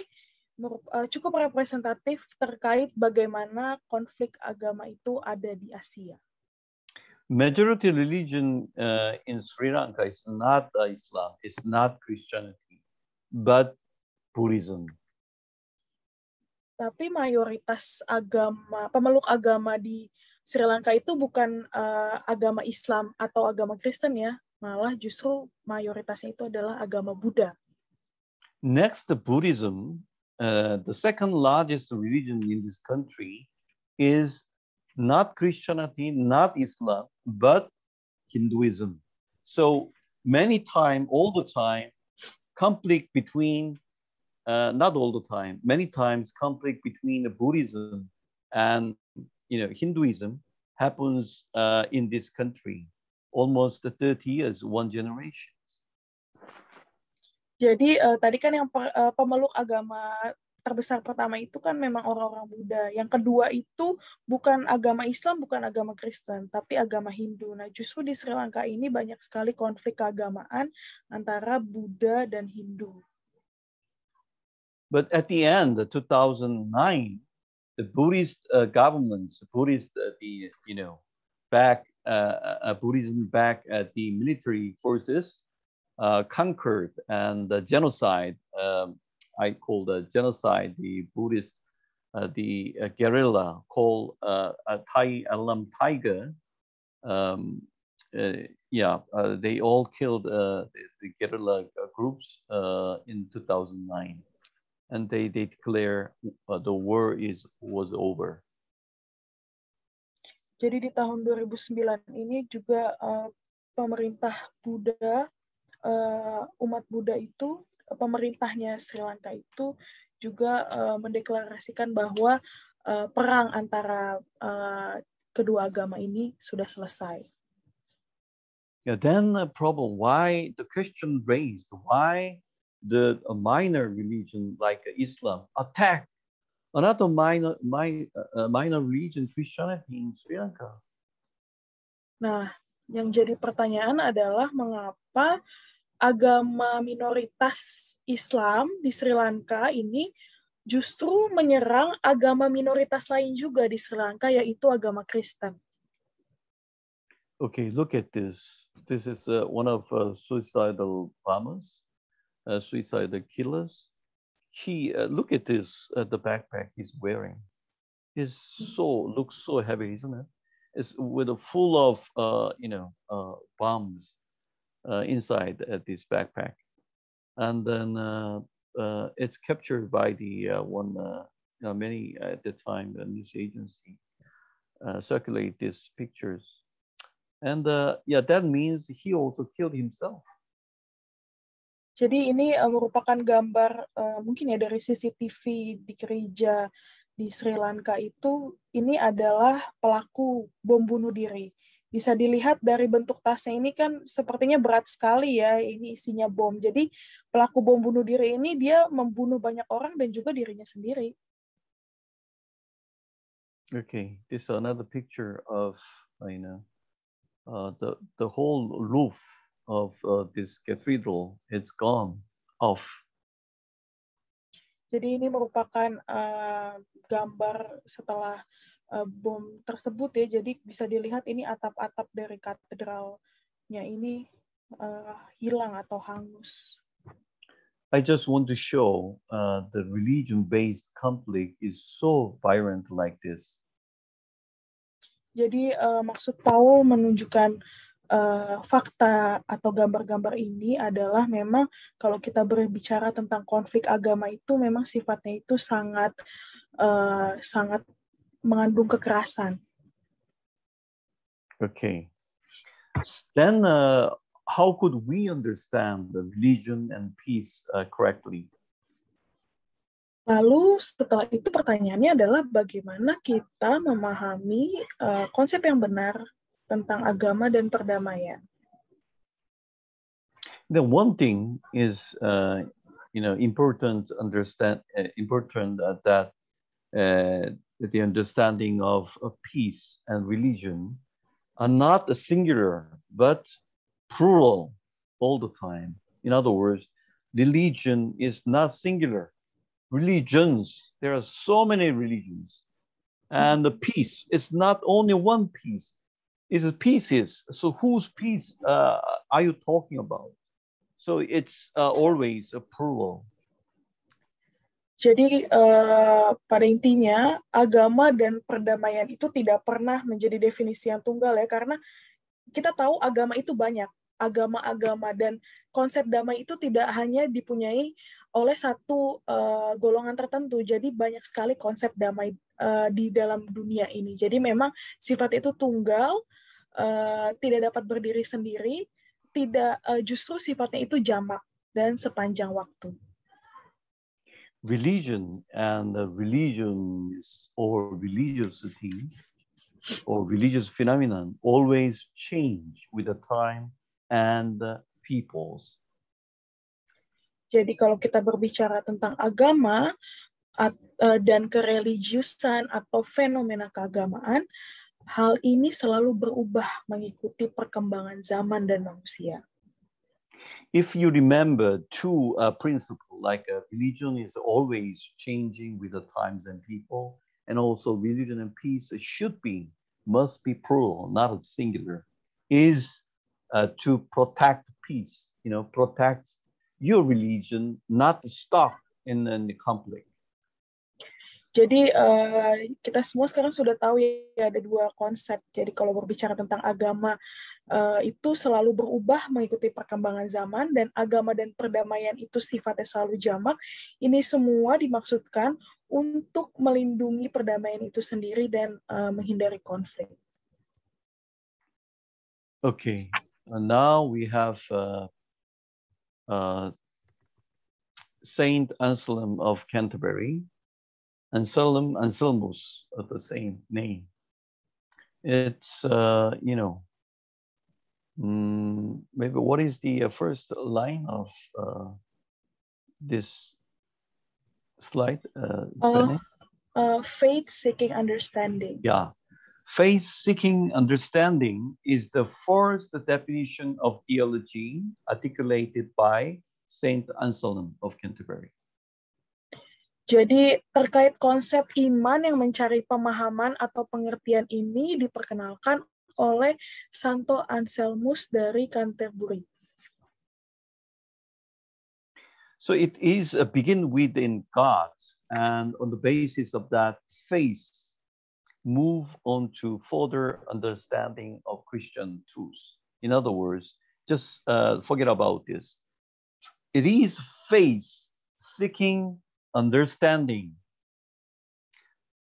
eh, cukup representatif terkait bagaimana konflik agama itu ada di Asia. Majority religion uh, in Sri Lanka is not Islam, is not Christianity, but Buddhism. Tapi mayoritas agama pemeluk agama di Sri Lanka itu bukan uh, agama Islam atau agama Kristen ya, malah justru mayoritasnya itu adalah agama Buddha. Next to Buddhism, uh, the second largest religion in this country is not Christianity, not Islam, but Hinduism. So many time, all the time, conflict between, uh, not all the time, many times conflict between Buddhism and you know, Hinduism happens uh, in this country almost 30 years, one generation. Jadi uh, tadi kan yang per, uh, pemeluk agama terbesar pertama itu kan memang orang-orang Buddha. Yang kedua itu bukan agama Islam, bukan agama Kristen, tapi agama Hindu. Nah, justru di Sri Lanka ini banyak sekali konflik keagamaan antara Buddha dan Hindu. But at the end, 2009, the Buddhist uh, governments, Buddhist uh, the you know back uh, uh Buddhism back at the military forces uh, conquered and the genocide. Um, I call the genocide the Buddhist uh, the guerrilla called a Thai Alum Tiger. Um, yeah, they all killed the, the, guerrilla groups in 2009. and they, they declare uh, the war is was over. Jadi di tahun 2009 ini juga uh, pemerintah Buddha uh, umat Buddha itu pemerintahnya Sri Lanka itu juga uh, mendeklarasikan bahwa uh, perang antara uh, kedua agama ini sudah selesai. Yeah, then the problem why the question raised why the a minor religion like Islam attack another minor minor, uh, uh, minor religion Christianity in Sri Lanka. Nah, yang jadi pertanyaan adalah mengapa agama minoritas Islam di Sri Lanka ini justru menyerang agama minoritas lain juga di Sri Lanka yaitu agama Kristen. Okay, look at this. This is uh, one of uh, suicidal bombers. uh, suicidal killers. He uh, look at this uh, the backpack he's wearing. His so looks so heavy, isn't it? It's with a full of uh, you know uh, bombs uh, inside this backpack, and then it's captured by the one you know, many at the time the news agency circulate these pictures, and yeah, that means he also killed himself Jadi ini uh, merupakan gambar uh, mungkin ya dari CCTV di gereja di Sri Lanka itu ini adalah pelaku bom bunuh diri. Bisa dilihat dari bentuk tasnya ini kan sepertinya berat sekali ya, ini isinya bom. Jadi pelaku bom bunuh diri ini dia membunuh banyak orang dan juga dirinya sendiri. Okay, this is another picture of you know uh, the the whole roof of uh, this cathedral, it's gone off. Jadi ini merupakan uh, gambar setelah uh, bom tersebut ya. Jadi bisa dilihat ini atap-atap dari katedralnya ini uh, hilang atau hangus. I just want to show uh, the religion-based conflict is so violent like this. Jadi uh, maksud Paul menunjukkan uh, fakta atau gambar-gambar ini adalah memang kalau kita berbicara tentang konflik agama itu memang sifatnya itu sangat uh, sangat mengandung kekerasan. Okay. Then uh, how could we understand the religion and peace uh, correctly? Lalu setelah itu pertanyaannya adalah bagaimana kita memahami uh, konsep yang benar tentang agama dan perdamaian. The one thing is uh, you know important understand uh, important uh, that uh, the understanding of, of peace and religion are not a singular but plural all the time. In other words, religion is not singular. Religions, there are so many religions. And the peace is not only one peace, is pieces. So whose piece uh, are you talking about? So it's uh, always a plural. Jadi uh, pada intinya agama dan perdamaian itu tidak pernah menjadi definisi yang tunggal ya karena kita tahu agama itu banyak agama-agama dan konsep damai itu tidak hanya dipunyai oleh satu uh, golongan tertentu. Jadi banyak sekali konsep damai uh, di dalam dunia ini. Jadi memang sifat itu tunggal, uh, tidak dapat berdiri sendiri, tidak uh, justru sifatnya itu jamak dan sepanjang waktu. Religion and the religion or religiosity or religious phenomenon always change with the time and the peoples. Jadi kalau kita berbicara tentang agama, Eh, dan kereligiusan atau fenomena keagamaan, hal ini selalu berubah mengikuti perkembangan zaman dan manusia. If you remember two uh, principles, like uh, religion is always changing with the times and people, and also religion and peace should be, must be plural, not singular, is uh, to protect peace, you know, protect your religion, not to stop in, in the conflict. Jadi uh, kita semua sekarang sudah tahu ya, ya ada dua konsep. Jadi kalau berbicara tentang agama uh, itu selalu berubah mengikuti perkembangan zaman dan agama dan perdamaian itu sifatnya selalu jamak. Ini semua dimaksudkan untuk melindungi perdamaian itu sendiri dan uh, menghindari konflik. Okay, now we have uh, uh, Saint Anselm of Canterbury. Anselm Anselmus of the same name. It's, uh, you know, mm, maybe what is the uh, first line of uh, this slide? Uh, uh, uh, faith seeking understanding. Yeah. Faith seeking understanding is the first definition of theology articulated by Saint Anselm of Canterbury. Jadi terkait konsep iman yang mencari pemahaman atau pengertian ini diperkenalkan oleh Santo Anselmus dari Canterbury. So it is a uh, begin within God, and on the basis of that faith, move on to further understanding of Christian truths. In other words, just uh, forget about this. It is faith seeking understanding.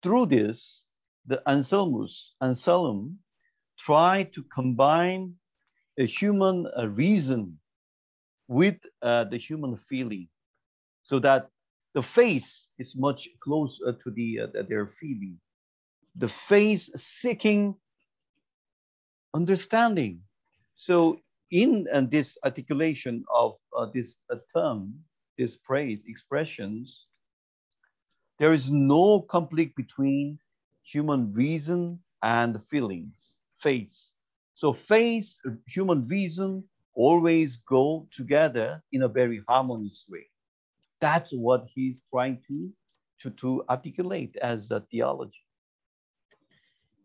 Through this, the Anselmus, Anselm, tried to combine a human reason with uh, the human feeling so that the face is much closer to the, uh, their feeling. The face seeking understanding. So in uh, this articulation of uh, this uh, term, praise expressions, there is no conflict between human reason and feelings, faith. So faith, human reason always go together in a very harmonious way. That's what he's trying to, to, to articulate as a theology.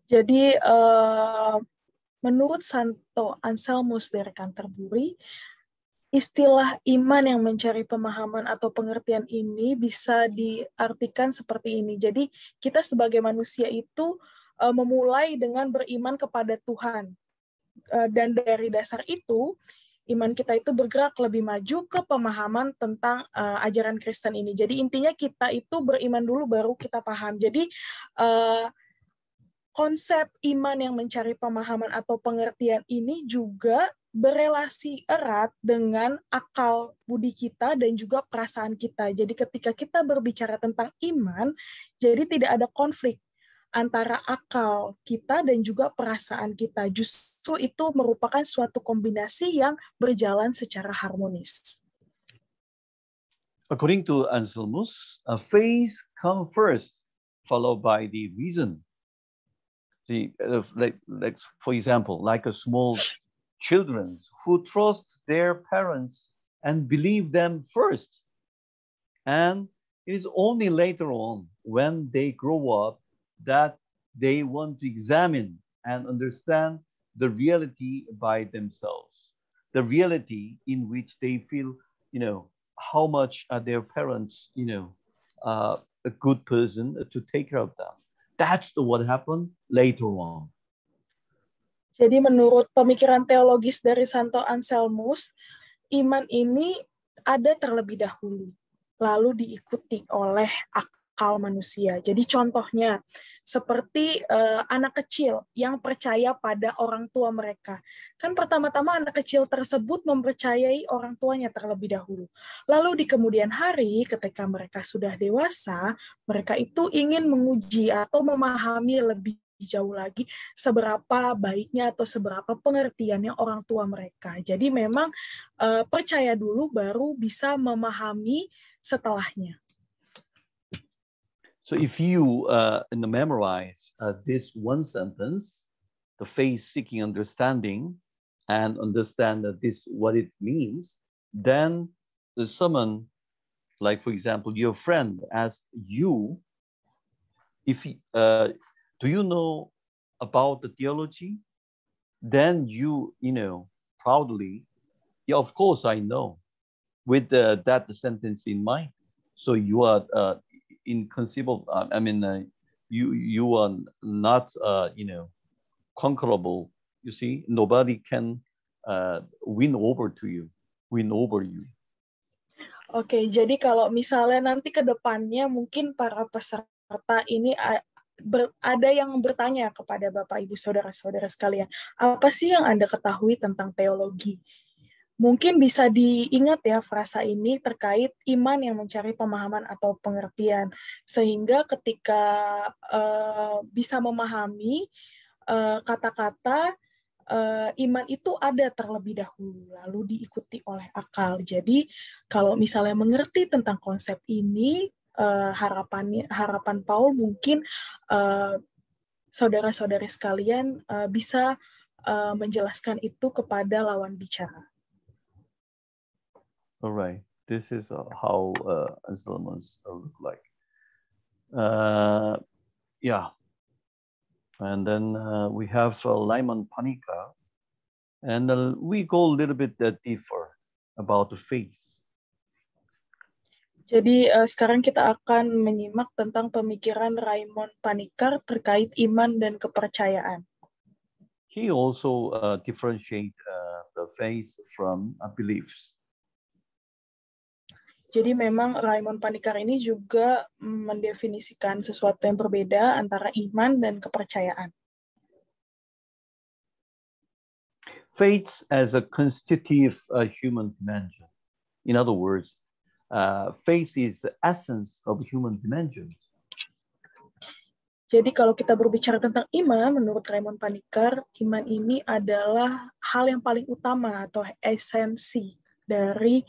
Jadi, uh, menurut Santo Anselmus dari Canterbury, istilah iman yang mencari pemahaman atau pengertian ini bisa diartikan seperti ini. Jadi, kita sebagai manusia itu eh, memulai dengan beriman kepada Tuhan. Eh, dan dari dasar itu, iman kita itu bergerak lebih maju ke pemahaman tentang eh, ajaran Kristen ini. Jadi intinya kita itu beriman dulu baru kita paham. Jadi konsep iman yang mencari pemahaman atau pengertian ini juga berelasi erat dengan akal budi kita dan juga perasaan kita. Jadi ketika kita berbicara tentang iman, jadi tidak ada konflik antara akal kita dan juga perasaan kita. Justru itu merupakan suatu kombinasi yang berjalan secara harmonis. According to Anselmus, a faith comes first, followed by the reason. See, uh, like, like for example, like a small children who trust their parents and believe them first. And it is only later on when they grow up that they want to examine and understand the reality by themselves, the reality in which they feel, you know, how much are their parents, you know, uh, a good person to take care of them. That's the, what happened later on. Jadi menurut pemikiran teologis dari Santo Anselmus, iman ini ada terlebih dahulu, lalu diikuti oleh akal manusia. Jadi contohnya seperti uh, anak kecil yang percaya pada orang tua mereka. Kan pertama-tama anak kecil tersebut mempercayai orang tuanya terlebih dahulu. Lalu di kemudian hari ketika mereka sudah dewasa, mereka itu ingin menguji atau memahami lebih jauh lagi seberapa baiknya atau seberapa pengertiannya orang tua mereka. Jadi memang uh, percaya dulu baru bisa memahami setelahnya. So if you uh, memorize uh, this one sentence, the face seeking understanding, and understand that this what it means, then the someone, like for example, your friend asks you, if uh, do you know about the theology? Then you, you know, proudly, yeah, of course I know, with that sentence in mind. So you are uh, inconceivable. Uh, I mean, uh, you you are not, uh, you know, conquerable. You see, nobody can uh, win over to you, win over you. Oke, okay, jadi kalau misalnya nanti ke depannya mungkin para peserta ini ber, ada yang bertanya kepada Bapak Ibu saudara-saudara sekalian, apa sih yang Anda ketahui tentang teologi? Mungkin bisa diingat ya frasa ini terkait iman yang mencari pemahaman atau pengertian, sehingga ketika uh, bisa memahami kata eh, kata-kata uh, iman itu ada terlebih dahulu, lalu diikuti oleh akal. Jadi kalau misalnya mengerti tentang konsep ini, uh, harapannya harapan Paul mungkin saudara eh, saudara uh, sekalian uh, bisa uh, menjelaskan itu kepada lawan bicara. Alright, this is uh, how uh, Anselmo's look like. Uh, yeah, and then uh, we have so Lyman Panika, and uh, we go a little bit uh, deeper about the face. Jadi uh, sekarang kita akan menyimak tentang pemikiran Raymond Panikar terkait iman dan kepercayaan. He also uh, differentiate uh, the faith from uh, beliefs. Jadi memang Raymond Panikar ini juga mendefinisikan sesuatu yang berbeda antara iman dan kepercayaan. Faith as a constitutive uh, human dimension. In other words, Uh, faces the essence of human dimension. Jadi kalau kita berbicara tentang iman, menurut Raymond Panikar, iman ini adalah hal yang paling utama atau esensi dari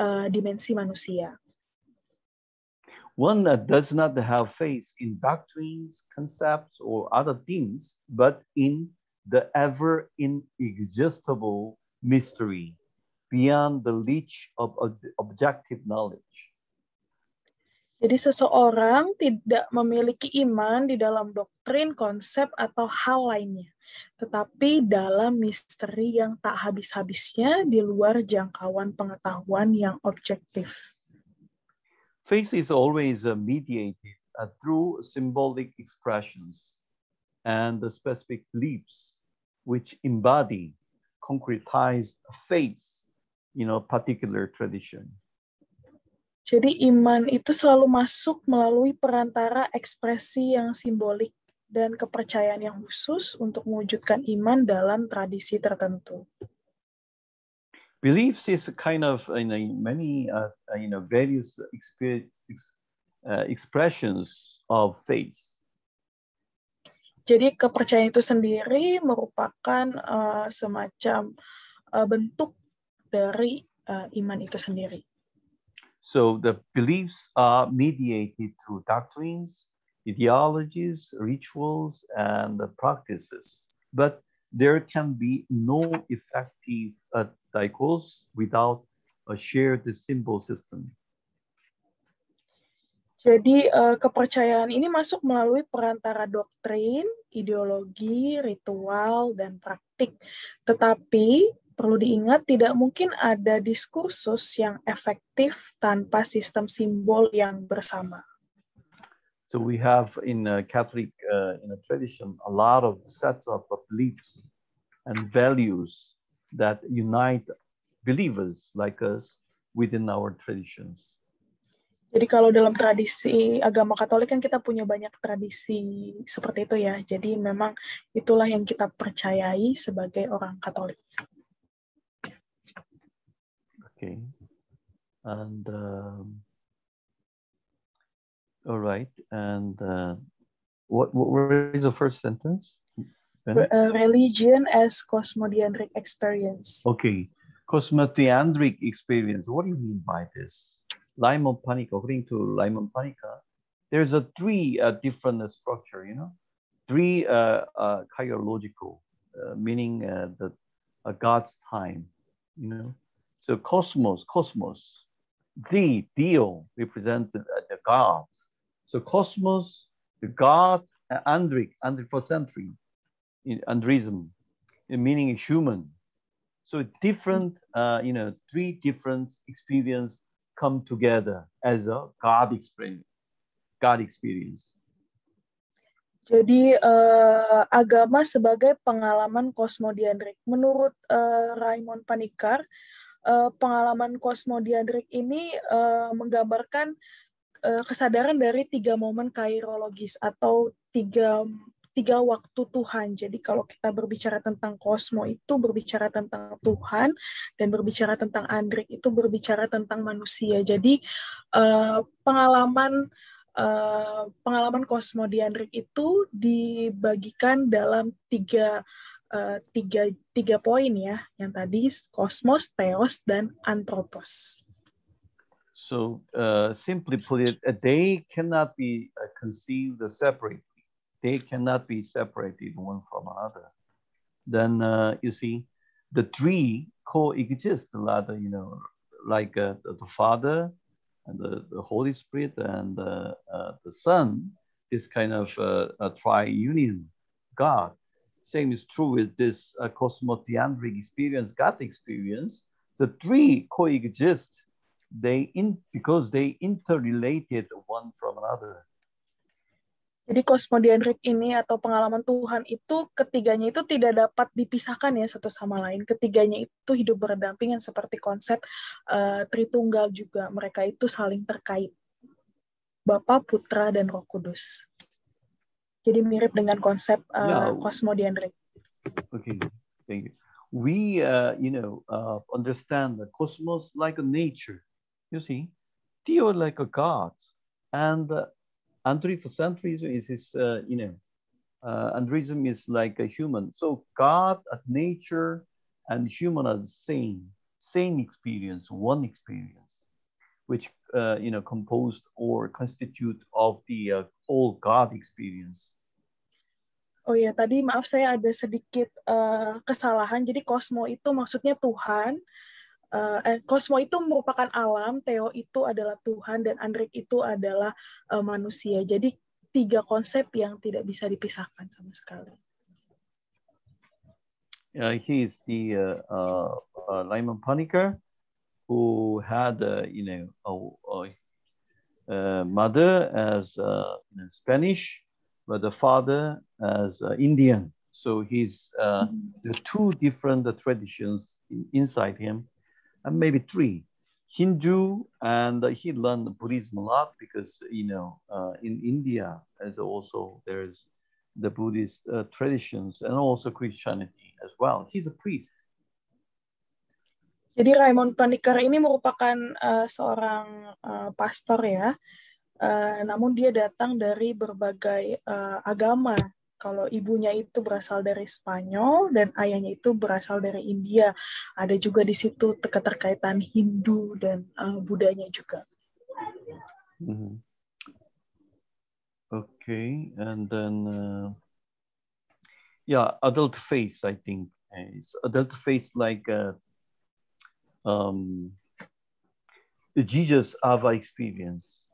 uh, dimensi manusia. One that does not have faith in doctrines, concepts, or other things, but in the ever inexhaustible mystery beyond the reach of objective knowledge. Jadi seseorang tidak memiliki iman di dalam doktrin, konsep, atau hal lainnya, tetapi dalam misteri yang tak habis-habisnya di luar jangkauan pengetahuan yang objektif. Faith is always uh, mediated uh, through symbolic expressions and the specific beliefs which embody concretized faith you know particular tradition. Jadi iman itu selalu masuk melalui perantara ekspresi yang simbolik dan kepercayaan yang khusus untuk mewujudkan iman dalam tradisi tertentu. Beliefs is a kind of you know, many uh, you know various uh, expressions of faith. Jadi kepercayaan itu sendiri merupakan uh, semacam uh, bentuk dari uh, iman itu sendiri. So the beliefs are mediated through doctrines, ideologies, rituals, and the practices. But there can be no effective uh, dichos without a shared symbol system. Jadi uh, kepercayaan ini masuk melalui perantara doktrin, ideologi, ritual, dan praktik. Tetapi perlu diingat, tidak mungkin ada diskursus yang efektif tanpa sistem simbol yang bersama. So we have in a Catholic uh, in a tradition a lot of sets of beliefs and values that unite believers like us within our traditions. Jadi kalau dalam tradisi agama Katolik kan kita punya banyak tradisi seperti itu ya. Jadi memang itulah yang kita percayai sebagai orang Katolik. Okay. And um, all right. And uh, what, what was the first sentence? Uh, religion as cosmodiandric experience. Okay. Cosmodiandric experience. What do you mean by this? Lyman Panica, according to Lyman Panica, there's a three uh, different structure, you know, three uh, uh, kyological, uh, meaning uh, the God's time, you know, so cosmos, cosmos, the deal represented uh, the gods. So cosmos, the god, uh, andric, andric for century, andrism, uh, meaning human. So different, uh, you know, three different experiences come together as a God experience. God experience. Jadi uh, agama sebagai pengalaman kosmodiandrik. Menurut uh, Raymond Panikar, uh, pengalaman Cosmo Diandrik ini uh, menggambarkan uh, kesadaran dari tiga momen kairologis atau tiga tiga waktu Tuhan. Jadi kalau kita berbicara tentang kosmo itu berbicara tentang Tuhan dan berbicara tentang Andrik itu berbicara tentang manusia. Jadi pengalaman pengalaman kosmo di Andrik itu dibagikan dalam tiga uh, tiga, tiga poin ya, yang tadi kosmos, dan So uh, simply put it, they cannot be eh, conceived separately. They cannot be separated one from another. Then uh, you see, the three coexist rather, you know, like uh, the Father and the, the Holy Spirit and the Son, this kind of a triunion God. Same is true with this uh, cosmotheandric experience, God experience. The three coexist they in because they interrelated one from another. Jadi kosmodiandrik ini atau pengalaman Tuhan itu ketiganya itu tidak dapat dipisahkan ya satu sama lain. Ketiganya itu hidup berdampingan seperti konsep uh, Tritunggal juga mereka itu saling terkait. Bapa, Putra, dan Roh Kudus. Jadi mirip dengan konsep uh, yeah. Okay, thank you. We, uh, you know, uh, understand that cosmos like a nature. You see, Theo like a god, and uh, anthropocentrism is his, uh, you know, uh, andrism is like a human. So God at nature and human are the same, same experience, one experience. which uh, you know composed or constitute of the uh, whole God experience. Oh ya, tadi maaf saya ada sedikit uh, kesalahan. Jadi kosmo itu maksudnya Tuhan. Uh, eh, kosmo itu merupakan alam, Theo itu adalah Tuhan, dan Andrik itu adalah uh, manusia. Jadi tiga konsep yang tidak bisa dipisahkan sama sekali. Uh, he is the uh, uh, uh Lyman Paniker, who had uh, you know a, a, uh, mother as uh, you know, Spanish, but the father as uh, Indian. So he's uh, the two different uh, traditions inside him, and maybe three. Hindu and he learned Buddhism a lot because you know in India as also there's the Buddhist traditions and also Christianity as well. He's a priest, Jadi Raymond Paniker ini merupakan uh, seorang uh, pastor ya, uh, namun dia datang dari berbagai uh, agama. Kalau ibunya itu berasal dari Spanyol dan ayahnya itu berasal dari India. Ada juga di situ keterkaitan Hindu dan uh, budanya juga. Mm-hmm. Okay, and then uh, yeah, adult face I think is adult face like. Uh, um, the Jesus Ava experience.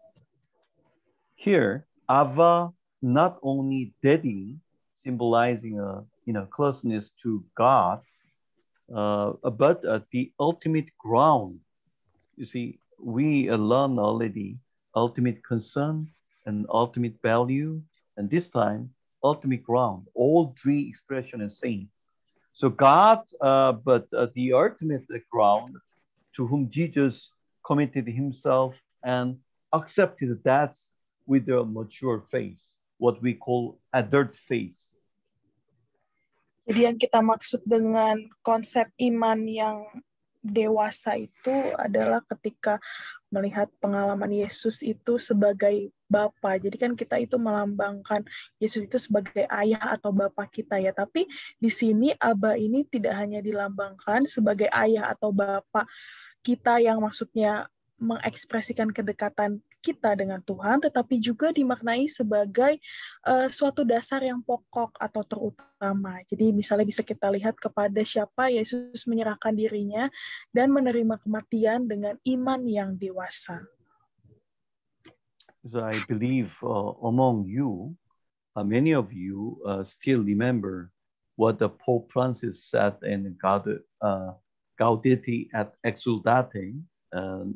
Here, Ava not only deading symbolizing a uh, you know closeness to God, uh, but uh, the ultimate ground. You see, we uh, learn already ultimate concern and ultimate value, and this time ultimate ground. All three expression is same. So God, uh, but uh, the ultimate ground to whom Jesus committed himself and accepted that with a mature what we call adult Jadi yang kita maksud dengan konsep iman yang dewasa itu adalah ketika melihat pengalaman Yesus itu sebagai Bapa. Jadi kan kita itu melambangkan Yesus itu sebagai ayah atau Bapa kita ya. Tapi di sini Aba ini tidak hanya dilambangkan sebagai ayah atau Bapa kita yang maksudnya mengekspresikan kedekatan kita dengan Tuhan, tetapi juga dimaknai sebagai uh, suatu dasar yang pokok atau terutama. Jadi misalnya bisa kita lihat kepada siapa Yesus menyerahkan dirinya dan menerima kematian dengan iman yang dewasa. So I believe uh, among you, uh, many of you uh, still remember what the Pope Francis said in Gaud uh, Gaudete et Exultate, um,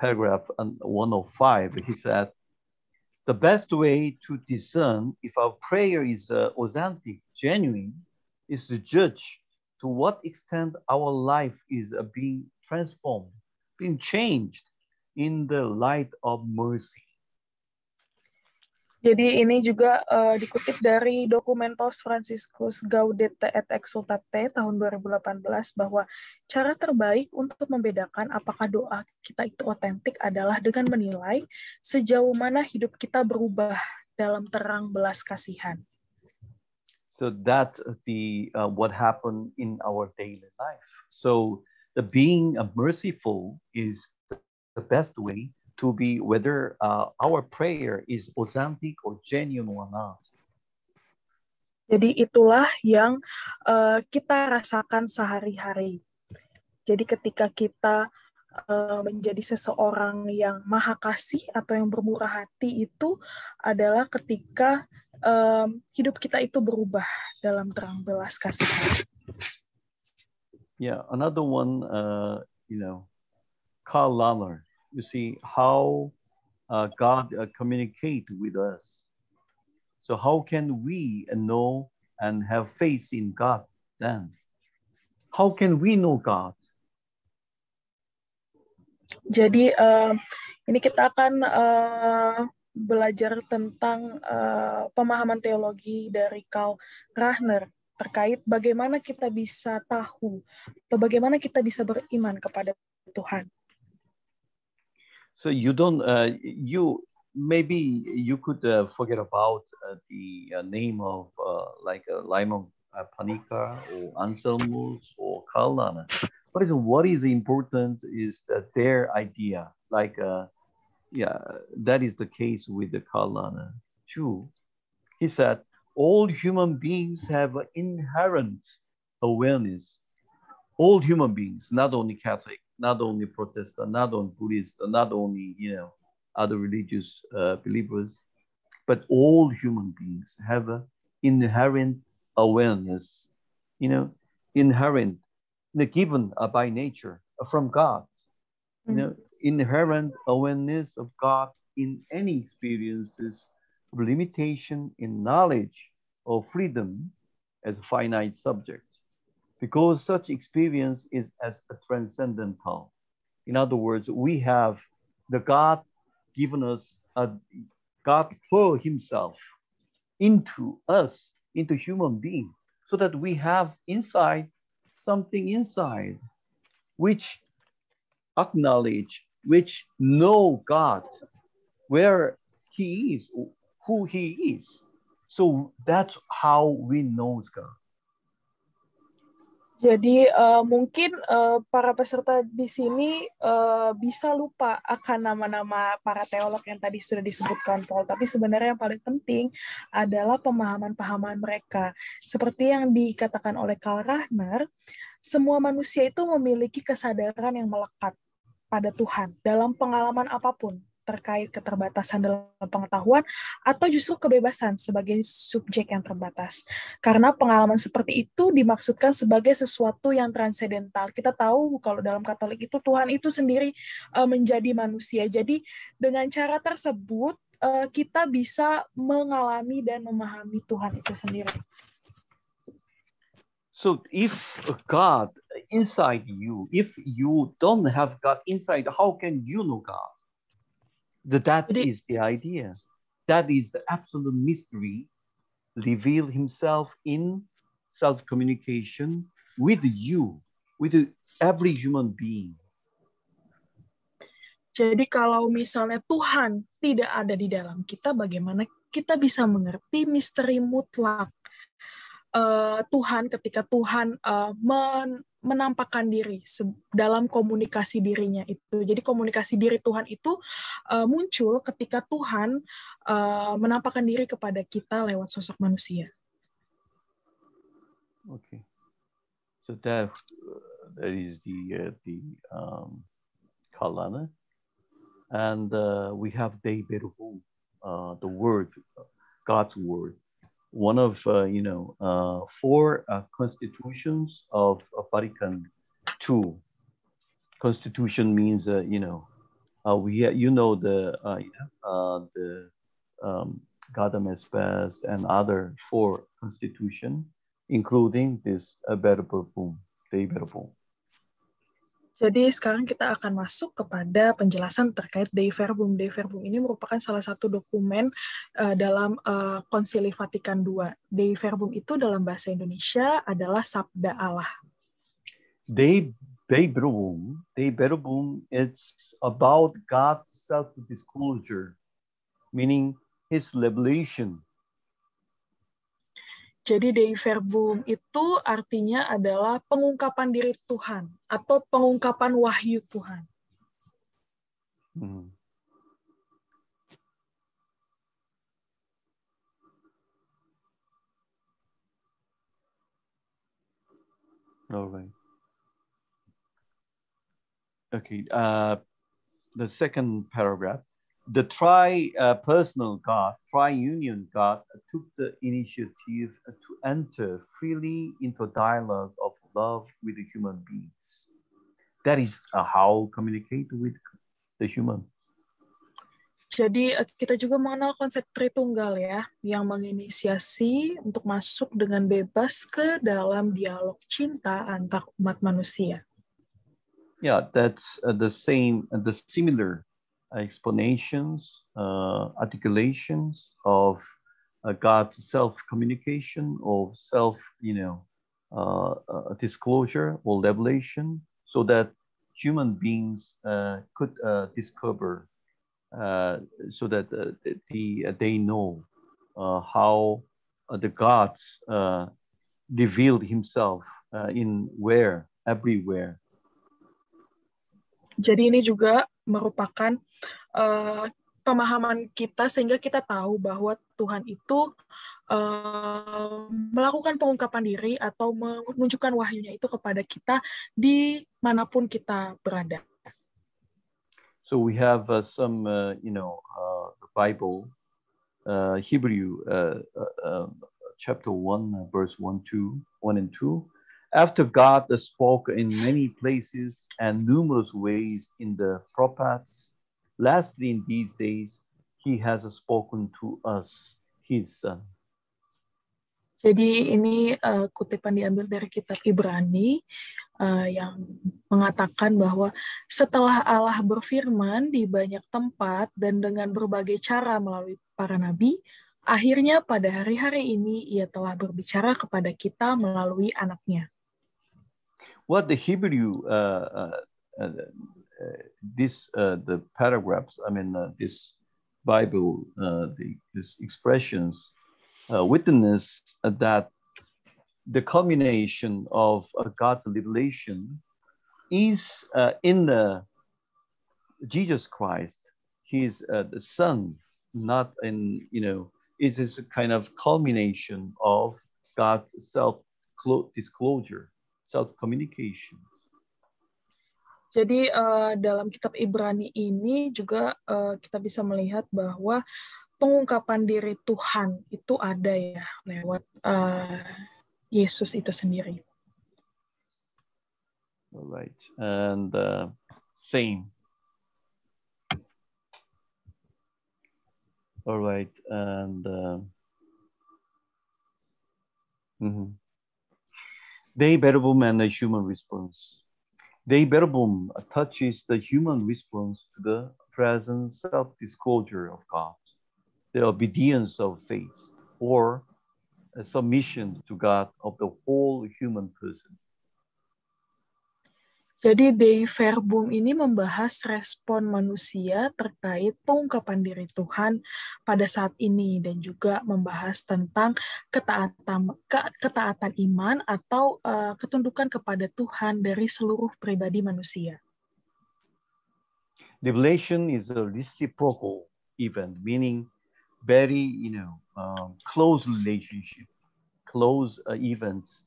paragraph 105. He said, the best way to discern if our prayer is uh, authentic, genuine, is to judge to what extent our life is being transformed, being changed in the light of mercy. Jadi ini juga uh, dikutip dari dokumen Paus Franciscus Gaudete et Exultate tahun 2018 bahwa cara terbaik untuk membedakan apakah doa kita itu otentik adalah dengan menilai sejauh mana hidup kita berubah dalam terang belas kasihan. So that the uh, what happened in our daily life. So the being merciful is the best way to be whether uh, our prayer is authentic or genuine or not. Jadi itulah yang uh, kita rasakan sehari-hari. Jadi ketika kita uh, menjadi seseorang yang maha kasih atau yang bermurah hati itu adalah ketika um, hidup kita itu berubah dalam terang belas kasih. Yeah, another one, uh, you know, Karl Lahner you see how uh, God uh, communicate with us. So how can we know and have faith in God then? How can we know God? Jadi uh, ini kita akan uh, belajar tentang uh, pemahaman teologi dari Karl Rahner terkait bagaimana kita bisa tahu atau bagaimana kita bisa beriman kepada Tuhan. So you don't, uh, you maybe you could uh, forget about uh, the uh, name of uh, like uh, Lyman uh, Panica or Anselmus or Carlana. But what is important is that their idea, like, yeah, that is the case with the Carlana too. He said, all human beings have inherent awareness. All human beings, not only Catholic, not only Protestant, not only Buddhist, not only you know other religious uh, believers, but all human beings have an inherent awareness, you know, inherent, given uh, by nature from God, mm-hmm. you know, mm-hmm. inherent awareness of God in any experiences of limitation in knowledge or freedom as finite subject because such experience is as a transcendental. In other words, we have the God given us, a, uh, God pour himself into us, into human being, so that we have inside something inside which acknowledge, which know God, where he is, who he is. So that's how we know God. Jadi uh, mungkin uh, para peserta di sini uh, bisa lupa akan nama-nama para teolog yang tadi sudah disebutkan Paul, tapi sebenarnya yang paling penting adalah pemahaman pemahaman mereka. Seperti yang dikatakan oleh Karl Rahner, semua manusia itu memiliki kesadaran yang melekat pada Tuhan dalam pengalaman apapun, terkait keterbatasan dalam pengetahuan atau justru kebebasan sebagai subjek yang terbatas. Karena pengalaman seperti itu dimaksudkan sebagai sesuatu yang transendental. Kita tahu kalau dalam Katolik itu Tuhan itu sendiri e, menjadi manusia. Jadi dengan cara tersebut e, kita bisa mengalami dan memahami Tuhan itu sendiri. So if God inside you, if you don't have God inside, how can you know God? The, that Jadi, is the idea. That is the absolute mystery reveal himself in self-communication with you, with every human being. Jadi kalau misalnya Tuhan tidak ada di dalam kita, bagaimana kita bisa mengerti misteri mutlak uh, Tuhan ketika Tuhan uh, men menampakkan diri dalam komunikasi dirinya itu. Jadi komunikasi diri Tuhan itu uh, muncul ketika Tuhan uh, menampakkan diri kepada kita lewat sosok manusia. Okay, so that uh, that is the uh, the um, Kalana, and uh, we have David who uh, the word, God's word. one of uh, you know uh, four uh, constitutions of of Vatican II. Constitution means uh, you know uh, we you know the uh, you know, the um, Gadames Pass and other four constitution, including this uh, Better Boom, Jadi sekarang kita akan masuk kepada penjelasan terkait Dei Verbum. Dei Verbum ini merupakan salah satu dokumen uh, dalam uh, Konsili Vatikan II. Dei Verbum itu dalam bahasa Indonesia adalah sabda Allah. Dei De Verbum, Dei Verbum it's about God's self-disclosure, meaning his revelation jadi Dei Verbum itu artinya adalah pengungkapan diri Tuhan atau pengungkapan wahyu Tuhan. Hmm. Alright. Okay. Uh, the second paragraph the tri uh, personal God, tri union God, took the initiative to enter freely into a dialogue of love with the human beings. That is uh, how communicate with the human. Jadi uh, kita juga mengenal konsep Tritunggal ya, yang menginisiasi untuk masuk dengan bebas ke dalam dialog cinta antar umat manusia. Yeah, that's uh, the same, the similar explanations, uh, articulations of uh, God's self-communication or self, you know, uh, uh disclosure or revelation, so that human beings uh, could uh, discover, so that the, they know how the gods revealed Himself in where, everywhere. Jadi ini juga merupakan uh, pemahaman kita sehingga kita tahu bahwa Tuhan itu uh, melakukan pengungkapan diri atau menunjukkan wahyunya itu kepada kita di manapun kita berada. So we have uh, some, uh, you know, uh, the Bible, uh, Hebrew, uh, uh, um, chapter 1, uh, verse 1, 2, 1 and 2. After God spoke in many places and numerous ways in the prophets, Lastly, in these days, he has spoken to us, his son. Jadi ini uh, kutipan diambil dari kitab Ibrani uh, yang mengatakan bahwa setelah Allah berfirman di banyak tempat dan dengan berbagai cara melalui para nabi, akhirnya pada hari-hari ini ia telah berbicara kepada kita melalui anaknya. What the Hebrew uh, uh, uh this uh, the paragraphs. I mean, uh, this Bible, uh, the these expressions witness that the culmination of God's revelation is in the Jesus Christ, His uh, the Son, not in, you know, it is a kind of culmination of God's self disclosure, self communication. Jadi uh, dalam kitab Ibrani ini juga uh, kita bisa melihat bahwa pengungkapan diri Tuhan itu ada ya lewat uh, Yesus itu sendiri. Alright, and uh, same. Alright, and uh, mm -hmm. they better will manage human response. They Verbum touches the human response to the present self-disclosure of God, the obedience of faith, or submission to God of the whole human person. Jadi Dei Verbum ini membahas respon manusia terkait pengungkapan diri Tuhan pada saat ini dan juga membahas tentang ketaatan ke, ketaatan iman atau uh, ketundukan kepada Tuhan dari seluruh pribadi manusia. Revelation is a reciprocal event, meaning very you know um, close relationship, close uh, events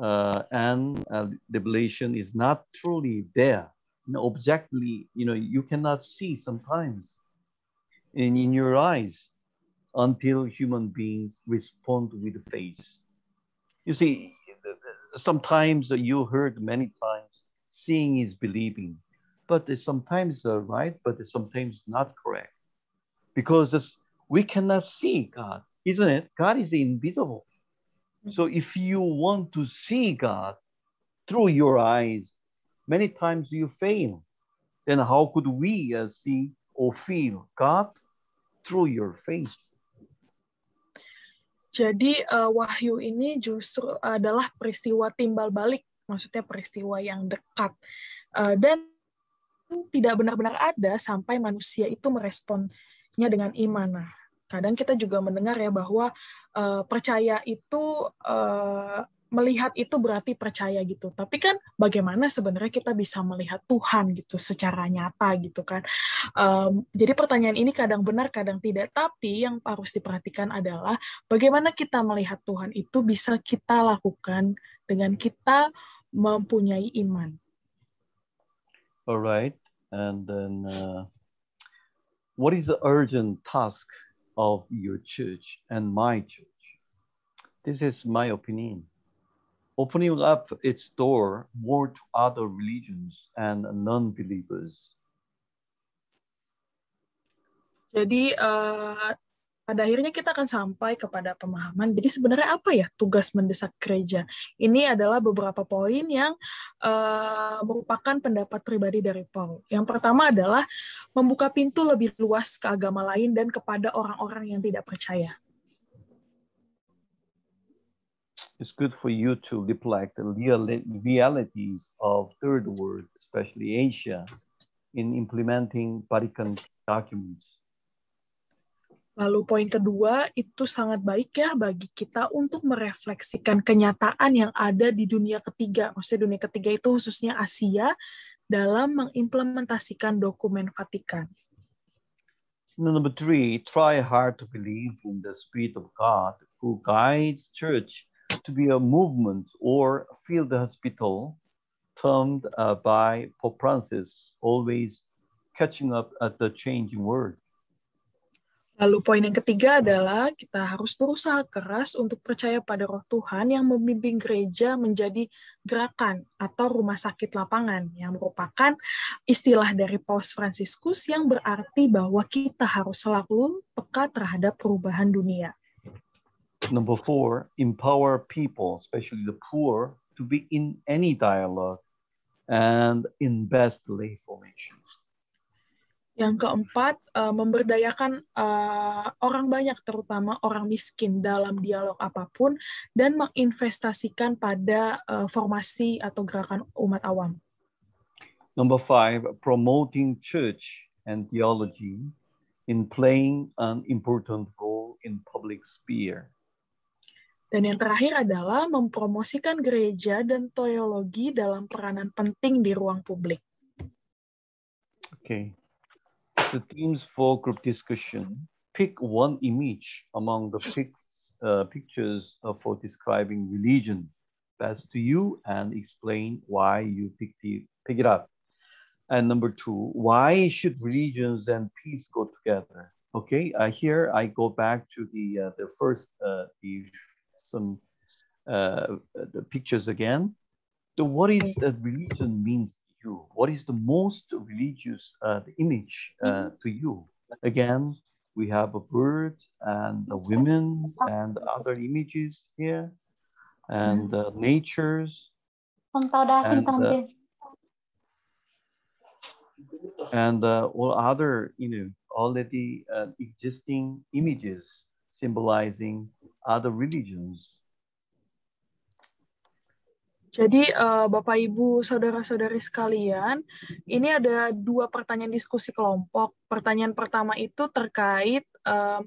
uh, and uh, revelation is not truly there. You know, objectively, you know, you cannot see sometimes in, in your eyes until human beings respond with faith. You see, sometimes you heard many times, seeing is believing, but it's sometimes uh, right, but it's sometimes not correct because we cannot see God, isn't it? God is invisible. Mm-hmm. So if you want to see God through your eyes, many times you fail. Then how could we uh, see or feel God through your face? Jadi uh, wahyu ini justru adalah peristiwa timbal balik, maksudnya peristiwa yang dekat uh, dan tidak benar-benar ada sampai manusia itu meresponnya dengan iman. Nah, kadang kita juga mendengar ya bahwa uh, percaya itu uh, melihat itu berarti percaya gitu. Tapi kan bagaimana sebenarnya kita bisa melihat Tuhan gitu secara nyata gitu kan. Um, jadi pertanyaan ini kadang benar, kadang tidak. Tapi yang harus diperhatikan adalah bagaimana kita melihat Tuhan itu bisa kita lakukan dengan kita mempunyai iman. Alright, and then uh, what is the urgent task of your church and my church. This is my opinion. Opening up its door more to other religions and non believers. Jadi, uh, pada akhirnya kita akan sampai kepada pemahaman. Jadi sebenarnya apa ya tugas mendesak gereja? Ini adalah beberapa poin yang uh, merupakan pendapat pribadi dari Paul. Yang pertama adalah membuka pintu lebih luas ke agama lain dan kepada orang-orang yang tidak percaya. It's good for you to reflect the realities of third world, especially Asia, in implementing Vatican documents. Lalu poin kedua itu sangat baik ya bagi kita untuk merefleksikan kenyataan yang ada di dunia ketiga. Maksudnya dunia ketiga itu khususnya Asia dalam mengimplementasikan dokumen Vatikan. Number three, try hard to believe in the Spirit of God who guides church to be a movement or field hospital termed uh, by Pope Francis, always catching up at the changing world. Lalu poin yang ketiga adalah kita harus berusaha keras untuk percaya pada roh Tuhan yang membimbing gereja menjadi gerakan atau rumah sakit lapangan yang merupakan istilah dari Paus Franciscus yang berarti bahwa kita harus selalu peka terhadap perubahan dunia. Number four, empower people, especially the poor, to be in any dialogue and invest lay formation. Yang keempat, uh, memberdayakan uh, orang banyak, terutama orang miskin, dalam dialog apapun, dan menginvestasikan pada uh, formasi atau gerakan umat awam. Number five, promoting church and theology in playing an important role in public sphere. Dan yang terakhir adalah mempromosikan gereja dan teologi dalam peranan penting di ruang publik. Okay, the themes for group discussion. Pick one image among the six uh, pictures for describing religion best to you and explain why you pick, it. pick it up. And number two, why should religions and peace go together? Okay, uh, here I go back to the uh, the first uh, the, some uh, the pictures again. So what is that religion means you? What is the most religious uh, image uh, mm-hmm. to you? Again, we have a bird and a woman and other images here and uh, natures. And, uh, and uh, all other, you know, already uh, existing images symbolizing other religions Jadi uh, Bapak Ibu saudara-saudari sekalian, ini ada dua pertanyaan diskusi kelompok. Pertanyaan pertama itu terkait uh,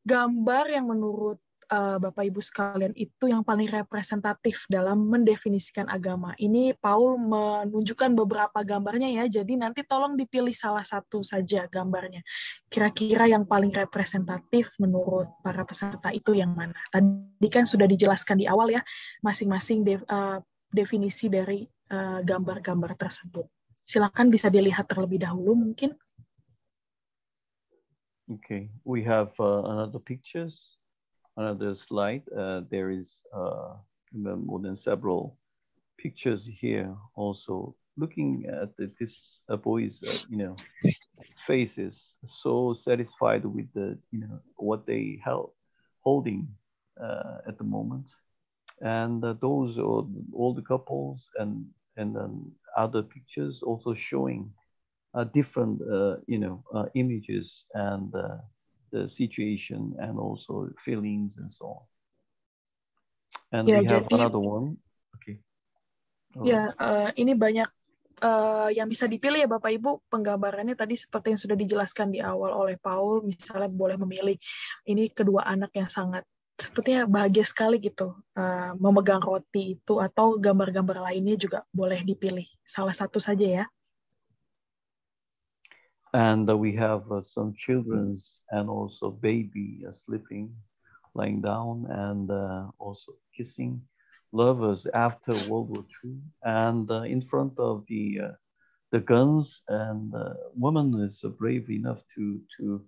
gambar yang menurut uh, Bapak Ibu sekalian itu yang paling representatif dalam mendefinisikan agama. Ini Paul menunjukkan beberapa gambarnya ya. Jadi nanti tolong dipilih salah satu saja gambarnya. Kira-kira yang paling representatif menurut para peserta itu yang mana? Tadi kan sudah dijelaskan di awal ya masing-masing de uh, eh, definisi dari eh, gambar-gambar uh, tersebut. Silakan bisa dilihat terlebih dahulu mungkin. Okay, we have uh, another pictures. another slide, uh, there is uh, more than several pictures here also looking at the, this uh, boy's uh, you know faces so satisfied with the you know what they held holding uh, at the moment and uh, those are all the couples and and other pictures also showing uh, different uh, you know images and the situation and also feelings and so on. And yeah, we have jadi, another one. Okay. All ya, uh, ini banyak uh, yang bisa dipilih ya Bapak Ibu. Penggambarannya tadi seperti yang sudah dijelaskan di awal oleh Paul, misalnya boleh memilih ini kedua anak yang sangat sepertinya bahagia sekali gitu uh, memegang roti itu atau gambar-gambar lainnya juga boleh dipilih salah satu saja ya and we have uh, some children's and also baby uh, sleeping, lying down, and uh, also kissing lovers after World War II. And in front of the the guns, and uh, woman is brave enough to to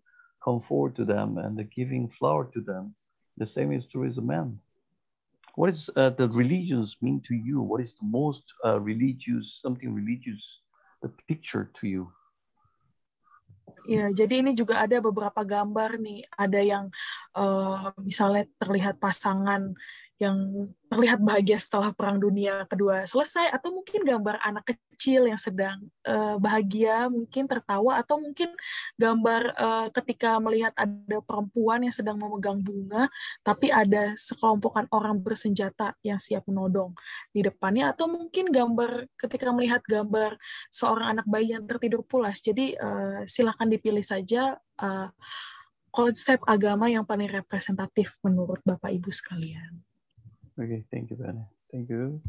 come forward to them and giving flower to them. The same is true as a man. What is uh, the religions mean to you? What is the most uh, religious, something religious, the picture to you? Ya, jadi ini juga ada beberapa gambar nih. Ada yang uh, misalnya terlihat pasangan yang terlihat bahagia setelah Perang Dunia Kedua selesai, atau mungkin gambar anak kecil yang sedang uh, bahagia, mungkin tertawa, atau mungkin gambar uh, ketika melihat ada perempuan yang sedang memegang bunga, tapi ada sekelompokan orang bersenjata yang siap menodong di depannya, atau mungkin gambar ketika melihat gambar seorang anak bayi yang tertidur pulas. Jadi uh, eh, silahkan dipilih saja. Uh, konsep agama yang paling representatif menurut Bapak Ibu sekalian. Okay, thank you, Bernard. Thank you.